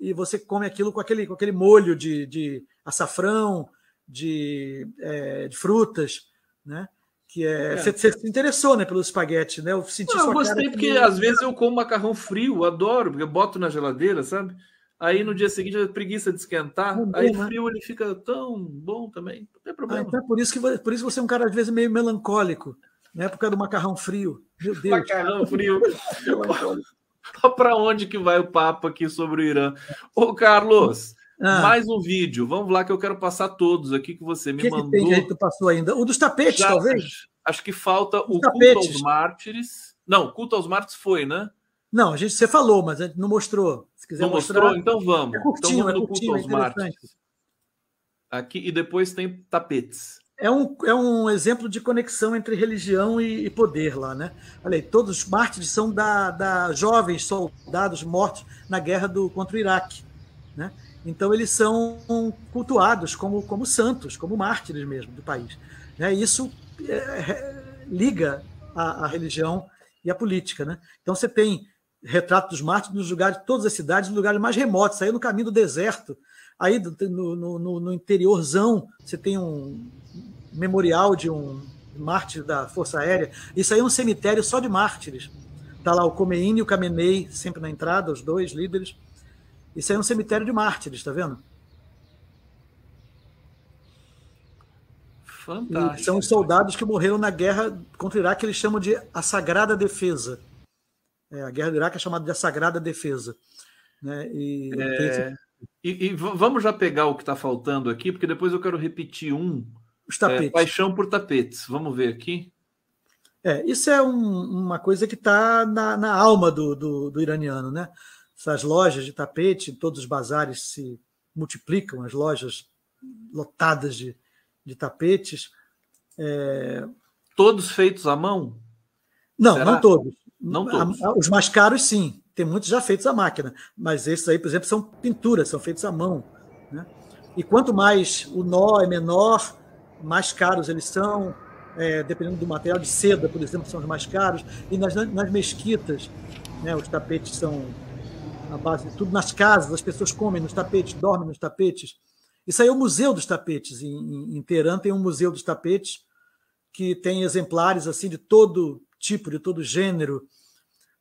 e você come aquilo com aquele, com aquele molho de, de açafrão, de, é, de frutas, né? que é, é. Você, você, se interessou, né, pelo espaguete, né? Eu senti Não, eu gostei porque às vezes eu como macarrão frio, adoro, porque eu boto na geladeira, sabe? Aí no dia seguinte a preguiça de esquentar, é bom, aí né? frio ele fica tão bom também, não tem ah, problema. Ah, então é por isso que por isso você é um cara às vezes meio melancólico, né? Por causa do macarrão frio. Meu Deus. Macarrão frio. [laughs] [laughs] para onde que vai o papo aqui sobre o Irã? Ô, Carlos, ah. mais um vídeo. Vamos lá que eu quero passar todos aqui que você me que mandou. Que tem que passou ainda? O dos tapetes, Já, talvez? Acho, que falta Os o tapetes. culto aos mártires. Não, culto aos mártires foi, né? Não, a gente, você falou, mas a gente não mostrou. Se quiser não mostrar, mostrou? Então vamos. É curtinho, então vamos é no é curtinho, culto é aos mártires. Aqui, e depois tem tapetes é um, é um exemplo de conexão entre religião e, e poder lá, né? Olha aí, todos os mártires são da, da jovens soldados mortos na guerra do, contra o Iraque, né? Então eles são cultuados como, como santos, como mártires mesmo do país. Né? Isso é, é, liga a, a, religião e a política, né? Então você tem retrato dos mártires nos lugares todas as cidades, nos lugares mais remotos, aí no caminho do deserto, aí do, no, no, no interiorzão você tem um memorial de um mártir da Força Aérea. Isso aí é um cemitério só de mártires. Está lá o Khomeini e o Khamenei, sempre na entrada, os dois líderes. Isso aí é um cemitério de mártires, está vendo? Fantástico. E são os soldados que morreram na guerra contra o Iraque, eles chamam de a Sagrada Defesa. É, a guerra do Iraque é chamada de a Sagrada Defesa. Né? E, é... esse... e, e vamos já pegar o que está faltando aqui, porque depois eu quero repetir um os é, tapetes. É, paixão por tapetes. Vamos ver aqui. É, isso é um, uma coisa que está na, na, alma do, do, do, iraniano, né? Essas lojas de tapete, todos os bazares se multiplicam, as lojas lotadas de, de tapetes. É... Todos feitos à mão? Não, Será? não todos. Não todos. A, os mais caros, sim. Tem muitos já feitos à máquina, mas esses aí, por exemplo, são pinturas, são feitos à mão. Né? E quanto mais o nó é menor, mais caros eles são, é, dependendo do material de seda, por exemplo, são os mais caros. E nas, nas mesquitas, né, os tapetes são a base de tudo. Nas casas, as pessoas comem nos tapetes, dormem nos tapetes. Isso aí é o Museu dos Tapetes. Em, em, em Teherã tem um Museu dos Tapetes que tem exemplares assim de todo tipo, de todo gênero,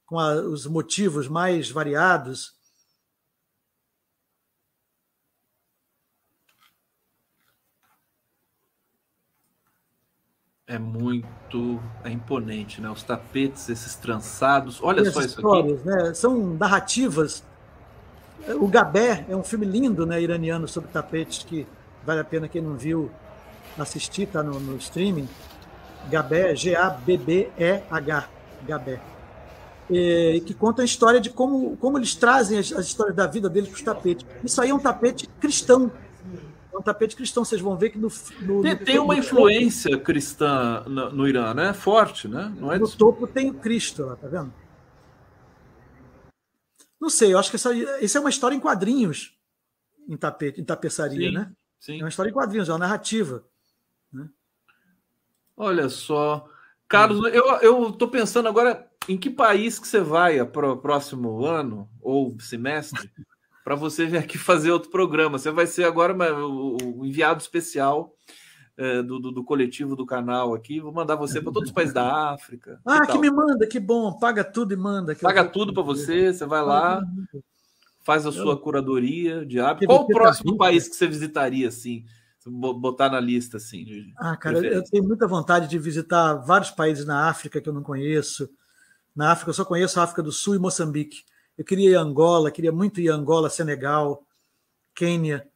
com a, os motivos mais variados. é muito é imponente, né? Os tapetes, esses trançados. Olha e só isso histórias, aqui. Né? São narrativas. O Gabé é um filme lindo, né, iraniano sobre tapetes que vale a pena quem não viu assistir, tá no, no streaming. Gabé, G A B B E H, Gabé. E, que conta a história de como, como eles trazem as, as histórias da vida deles para os tapetes. Isso aí é um tapete cristão, é um tapete cristão, vocês vão ver que no. no tem, no, tem uma influência cristã no, no, Irã, né? Forte, né? Não é no topo tem o Cristo lá, tá vendo? Não sei, eu acho que essa, essa é uma história em quadrinhos, em, tapete, em tapeçaria, sim, né? Sim. É uma história em quadrinhos, é uma narrativa. Né? Olha só. Carlos, hum. eu estou pensando agora em que país que você vai para o próximo ano ou semestre [laughs] para você vir aqui fazer outro programa. Você vai ser agora o enviado especial é, do, do, do, coletivo do canal aqui. Vou mandar você para todos os países da África. Ah, que, que, me manda, que bom. Paga tudo e manda. Paga tudo para você, você vai lá, faz a sua curadoria de hábito. Qual o tá próximo país né? que você visitaria, assim? Botar na lista, assim. ah, cara, eu tenho muita vontade de visitar vários países na África que eu não conheço. Na África, eu só conheço a África do Sul e Moçambique. Eu queria ir a Angola, queria muito ir a Angola, Senegal, Quênia,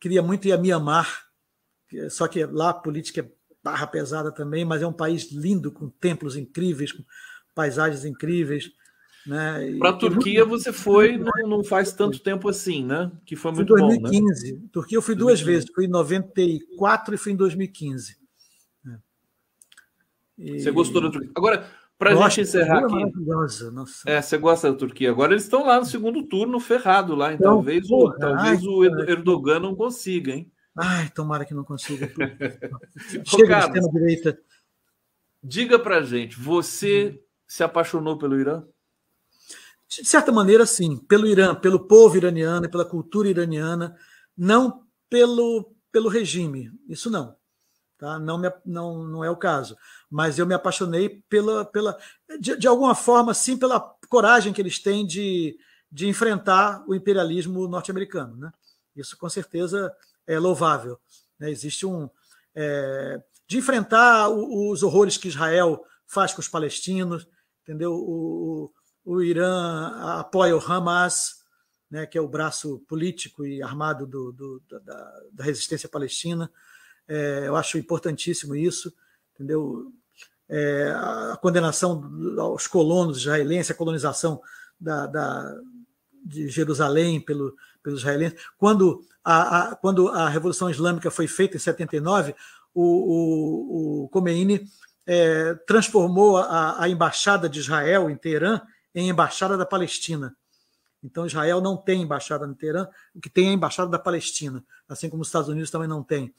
queria muito ir a Mianmar, é, só que lá a política é barra pesada também, mas é um país lindo, com templos incríveis, com paisagens incríveis. Né? Para a Turquia muito... você foi não, não, faz tanto tempo assim, né? Que foi muito em 2015. Bom, né? Turquia eu fui 2015. duas vezes, fui em 94 e fui em 2015. E... É. Você gostou da Turquia. Agora, Pra Nossa, gente encerrar aqui. É, você gosta da Turquia. Agora eles estão lá no segundo turno, ferrado lá. Então, talvez, o, talvez ai, o Erdogan não consiga, hein? Ai, tomara que não consiga. [laughs] Chega Ô, direita. Diga pra gente, você se apaixonou pelo Irã? De certa maneira, sim. Pelo Irã, pelo povo iraniano, pela cultura iraniana, não pelo, pelo regime. Isso não. Tá? Não, me, não, não é o caso. Mas eu me apaixonei pela. pela de, de alguma forma, sim, pela coragem que eles têm de, de enfrentar o imperialismo norte-americano. Né? Isso, com certeza, é louvável. Né? Existe um. É, de enfrentar os horrores que Israel faz com os palestinos, entendeu? O, o, o Irã apoia o Hamas, né, que é o braço político e armado do, do, da, da resistência palestina. É, eu acho importantíssimo isso, entendeu? É, a condenação aos colonos israelenses, a colonização da, da de Jerusalém pelo, pelos israelenses. Quando a, a, quando a Revolução Islâmica foi feita em 79, o, o, o Khomeini é, transformou a, a embaixada de Israel em Teherã em embaixada da Palestina. Então, Israel não tem embaixada no Teherã, o que tem é a embaixada da Palestina, assim como os Estados Unidos também não tem.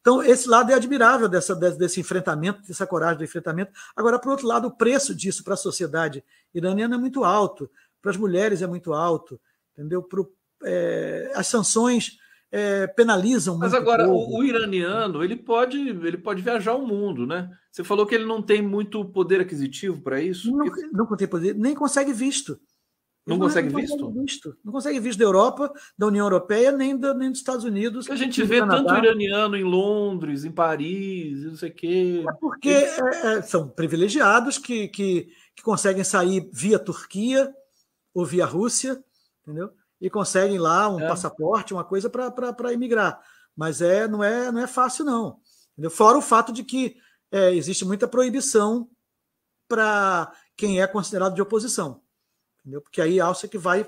Então, esse lado é admirável dessa, desse enfrentamento, dessa coragem do enfrentamento. Agora, por outro lado, o preço disso para a sociedade iraniana é muito alto, para as mulheres é muito alto, entendeu? Pro, é, as sanções é, penalizam Mas agora, o, o, iraniano ele pode, ele pode viajar o mundo, né? Você falou que ele não tem muito poder aquisitivo para isso? Não, não tem poder, nem consegue visto. Não, não consegue visto? visto? Não consegue visto da Europa, da União Europeia, nem, da, nem dos Estados Unidos. a gente vê Canadá. tanto iraniano em Londres, em Paris, não sei o quê. É porque é, é, são privilegiados que, que, que conseguem sair via Turquia ou via Rússia, entendeu? E conseguem lá um é. passaporte, uma coisa para emigrar. Mas é, não, é, não é fácil, não. Entendeu? Fora o fato de que é, existe muita proibição para quem é considerado de oposição entendeu? Porque aí alça que vai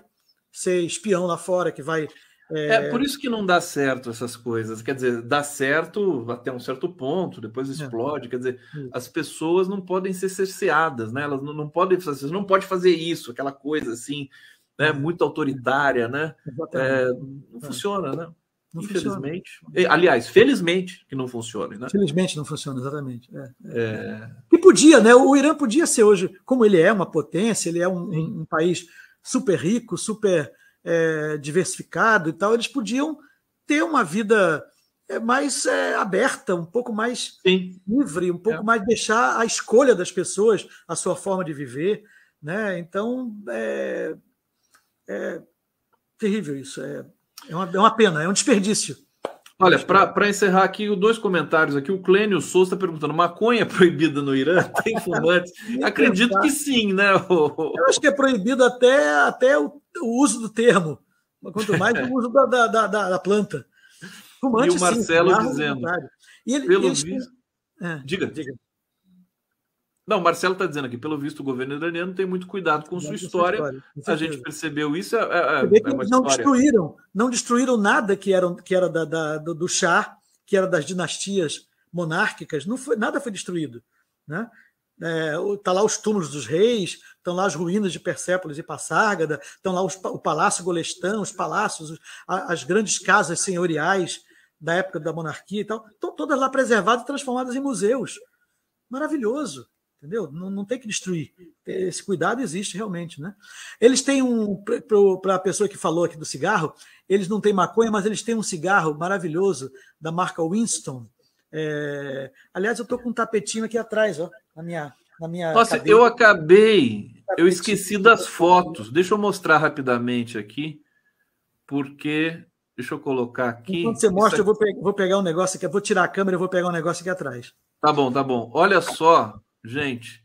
ser espião lá fora, que vai. É... é... por isso que não dá certo essas coisas. Quer dizer, dá certo até um certo ponto, depois é. explode. É. Quer dizer, é. as pessoas não podem ser cerceadas, né? Elas não, não podem, você não pode fazer isso, aquela coisa assim, né? É. Muito autoritária, né? É, não funciona, né? Não Infelizmente. Funciona. Aliás, felizmente que não funciona, né? Felizmente não funciona, exatamente. É, podia, né? O Irã podia ser hoje, como ele é uma potência, ele é um, um, um país super rico, super é, diversificado e tal, eles podiam ter uma vida é, mais é, aberta, um pouco mais Sim. livre, um pouco é. mais deixar a escolha das pessoas, a sua forma de viver. Né? Então, é, é terrível isso. É, é, uma, é uma pena, é um desperdício. Olha, para encerrar aqui, dois comentários aqui. O Clênio Souza está perguntando: maconha é proibida no Irã? [laughs] Tem fumantes? [laughs] Acredito que sim, né? Eu acho que é proibido até, até o, o uso do termo, quanto mais o uso da, da, da, da planta. Fumantes. e o Marcelo sim, é dizendo. E ele, pelo ele... visto. É, diga. diga. Não, o Marcelo está dizendo aqui, pelo visto, o governo iraniano tem muito cuidado com, sua, com história. sua história. Com a gente percebeu isso. É, é, é uma não história. destruíram, não destruíram nada que era, que era da, da, do, do que era das dinastias monárquicas. Não foi, nada foi destruído, né? Está é, tá lá os túmulos dos reis, estão lá as ruínas de Persépolis e Passárgada, estão lá os, o Palácio Golestão, os palácios, as grandes casas senhoriais da época da monarquia e tal, estão todas lá preservadas e transformadas em museus. Maravilhoso entendeu? Não, não tem que destruir. Esse cuidado existe realmente, né? Eles têm um para a pessoa que falou aqui do cigarro, eles não têm maconha, mas eles têm um cigarro maravilhoso da marca Winston. É... aliás, eu estou com um tapetinho aqui atrás, ó, na minha na minha. Nossa, cadeira. eu acabei, eu esqueci das fotos. Deixa eu mostrar rapidamente aqui, porque deixa eu colocar aqui. Quando você mostra, aqui... eu vou, pe vou pegar um negócio aqui, vou tirar a câmera, e vou pegar um negócio aqui atrás. Tá bom, tá bom. Olha só Gente,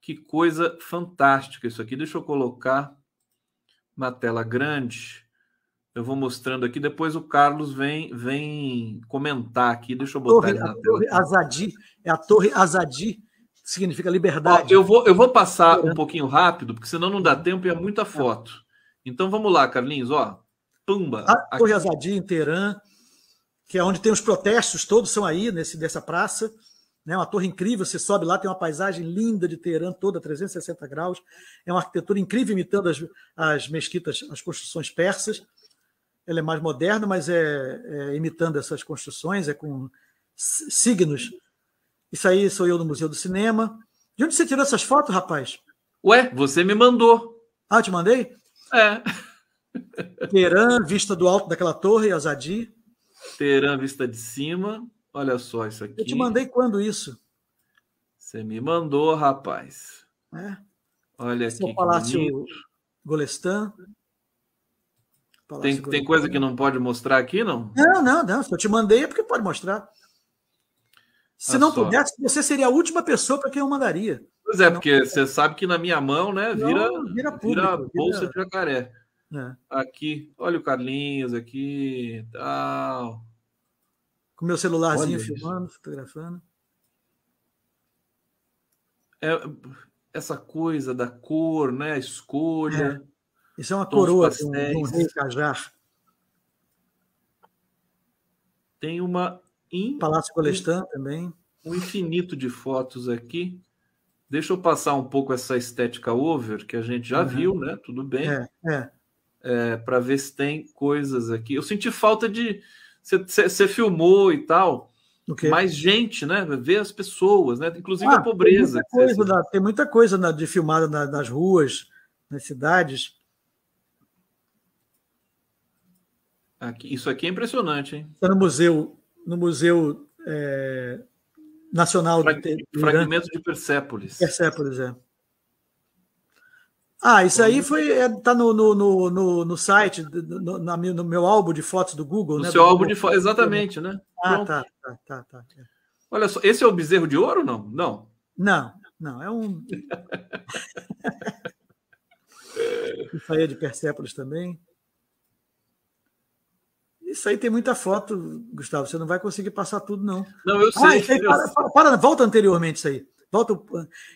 que coisa fantástica isso aqui. Deixa eu colocar na tela grande. Eu vou mostrando aqui, depois o Carlos vem vem comentar aqui. Deixa eu botar torre, na a tela. Torre Azadi, é a Torre Azadi, significa liberdade. Ó, eu, vou, eu vou passar é. um pouquinho rápido, porque senão não dá tempo e é muita é. foto. Então vamos lá, Carlinhos, ó. Pumba. A Torre Azadi em Teherã, que é onde tem os protestos, todos são aí nesse dessa praça né? Uma torre incrível, você sobe lá, tem uma paisagem linda de Teherã toda, 360 graus. É uma arquitetura incrível, imitando as, as mesquitas, as construções persas. Ela é mais moderna, mas é, é imitando essas construções, é com signos. Isso aí sou eu no Museu do Cinema. De onde você tirou essas fotos, rapaz? Ué, você me mandou. Ah, te mandei? É. Teherã, vista do alto daquela torre, Azadi. Teherã, vista de cima. Olha só isso aqui. Eu te mandei quando isso? Você me mandou, rapaz. É. Olha Esse aqui. É o Palácio Golestan. tem, tem coisa que não pode mostrar aqui, não? Não, não, não. Se eu te mandei é porque pode mostrar. Se não pudesse, você seria a última pessoa para quem eu mandaria. Pois é, porque não, você sabe que na minha mão, né, vira, não, vira, público, vira bolsa vira... de jacaré. É. Aqui, olha o Carlinhos aqui, tal com meu celularzinho Olha filmando, isso. fotografando. É, essa coisa da cor, né? A escolha. É. Isso é uma coroa de um, rei Cajar. Tem uma. In... Palácio Colestan também. Um infinito de fotos aqui. Deixa eu passar um pouco essa estética over, que a gente já uhum. viu, né? Tudo bem. É, é. é Para ver se tem coisas aqui. Eu senti falta de, você filmou e tal. Okay. Mais gente, né? Ver as pessoas, né? Inclusive ah, a pobreza. Tem muita coisa, na, tem muita coisa na, de filmada na, nas ruas, nas cidades. Aqui, isso aqui é impressionante, hein? Está no museu, no museu é, nacional Frag, de, fragmentos de Persépolis. Persépolis, é. Ah, isso aí foi está no, no, no, no, no site, no, na, no, meu álbum de fotos do Google, no né? seu do álbum Google. de fotos, exatamente, né? Ah, Pronto. tá, tá, tá, tá. Olha só, esse é o bezerro de ouro não? Não. Não, não, é um... isso aí é de Persépolis também. Isso aí tem muita foto, Gustavo, você não vai conseguir passar tudo, não. Não, eu sei. Ah, aí, para, Para, para, volta anteriormente isso aí. Volta,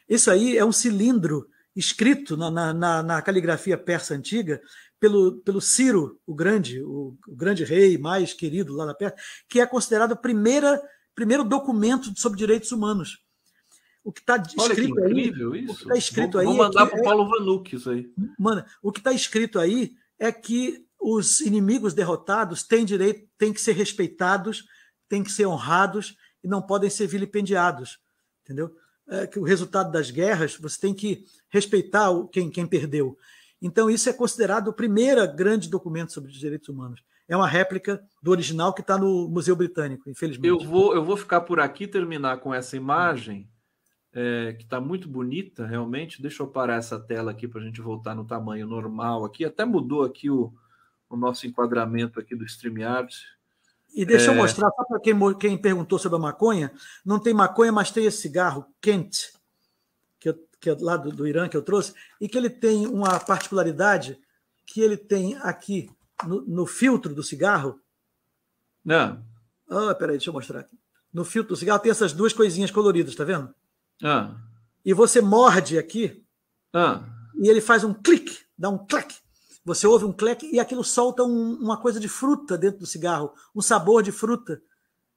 isso aí é um cilindro escrito na, na, na caligrafia persa antiga pelo, pelo Ciro, o grande, o, o, grande rei mais querido lá da Pérsia, que é considerado o primeiro documento sobre direitos humanos. O que está escrito aí. Isso. O que tá escrito vou, aí vou é mandar é para o Paulo Vanuc isso aí. Mano, o que está escrito aí é que os inimigos derrotados têm direito, têm que ser respeitados, têm que ser honrados e não podem ser vilipendiados. Entendeu? É, que o resultado das guerras, você tem que respeitar quem, quem perdeu. Então, isso é considerado o primeiro grande documento sobre os direitos humanos. É uma réplica do original que está no Museu Britânico, infelizmente. Eu vou, eu vou ficar por aqui terminar com essa imagem, é, que está muito bonita, realmente. Deixa eu parar essa tela aqui para a gente voltar no tamanho normal aqui. Até mudou aqui o, o nosso enquadramento aqui do StreamYard. E deixa é... eu mostrar, só para quem, quem perguntou sobre a maconha, não tem maconha, mas tem esse cigarro quente, que, que é lá do, do Irã que eu trouxe, e que ele tem uma particularidade que ele tem aqui no, no filtro do cigarro. Não. Ah, peraí, deixa eu mostrar aqui. No filtro do cigarro tem essas duas coisinhas coloridas, tá vendo? Ah. E você morde aqui ah. e ele faz um clique, dá um clique. Você ouve um cleque e aquilo solta um, uma coisa de fruta dentro do cigarro, um sabor de fruta.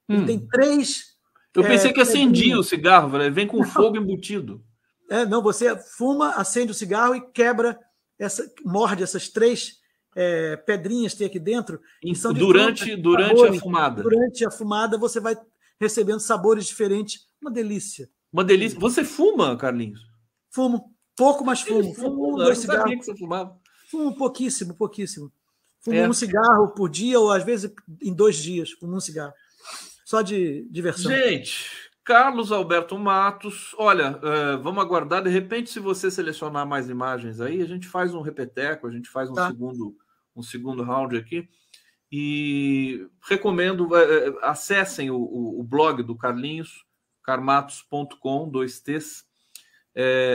Hum. tem três. Eu é, pensei que acendia é, o cigarro, velho. vem com não. fogo embutido. É, não, você fuma, acende o cigarro e quebra, essa, morde essas três é, pedrinhas que tem aqui dentro. E são durante fruta, durante sabores. a fumada. Durante a fumada, você vai recebendo sabores diferentes. Uma delícia. Uma delícia. Você fuma, Carlinhos? Fumo. Pouco, mas fumo. Fumo, fumo dois cigarros. que você fumava. Fumo pouquíssimo, pouquíssimo. Fumo é. um cigarro por dia, ou às vezes em dois dias, fumo um cigarro. Só de diversão. Gente, Carlos Alberto Matos, olha, eh, vamos aguardar. De repente, se você selecionar mais imagens aí, a gente faz um repeteco, a gente faz um, tá. segundo, um segundo round aqui. E recomendo, eh, eh, acessem o, o blog do Carlinhos, carmatos.com, dois T's,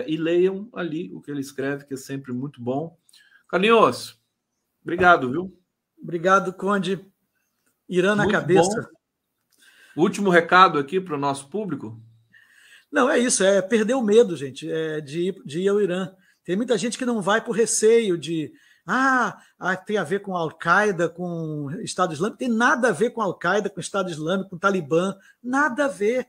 e leiam ali o que ele escreve, que é sempre muito bom. Carlinhos, obrigado, viu? Obrigado, Conde. Irã na Muito cabeça. Bom. Último recado aqui para o nosso público. Não, é isso, é perder o medo, gente, é, de, de ir ao Irã. Tem muita gente que não vai por receio de. Ah, ah, tem a ver com Al-Qaeda, com Estado Islâmico. Tem nada a ver com Al-Qaeda, com Estado Islâmico, com Talibã. Nada a ver.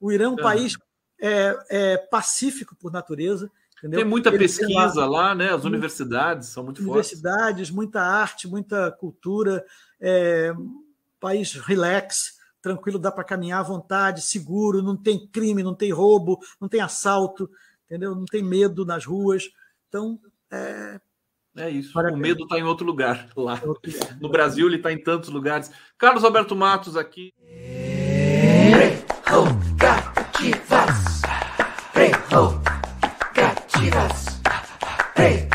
O Irã é um é. país é, é, pacífico por natureza Entendeu? Tem muita pesquisa lá, lá, né? As universidades são muito universidades, fortes. Universidades, muita arte, muita cultura, é, país relax, tranquilo, dá para caminhar à vontade, seguro, não tem crime, não tem roubo, não tem assalto, entendeu? Não tem medo nas ruas. Então, é, é isso. Parabéns. O medo está em outro lugar [laughs] lá. É no Brasil ele está em tantos lugares. Carlos Alberto Matos aqui. Prerrogativas. Prerrogativas. Hey,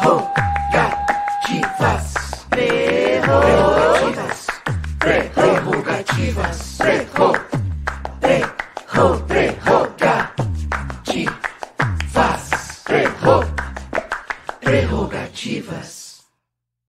Prerrogativas. Prerrogativas. Prerrogativas. Prerro. Prerro. Prerrogativas. Prerro. Prerrogativas.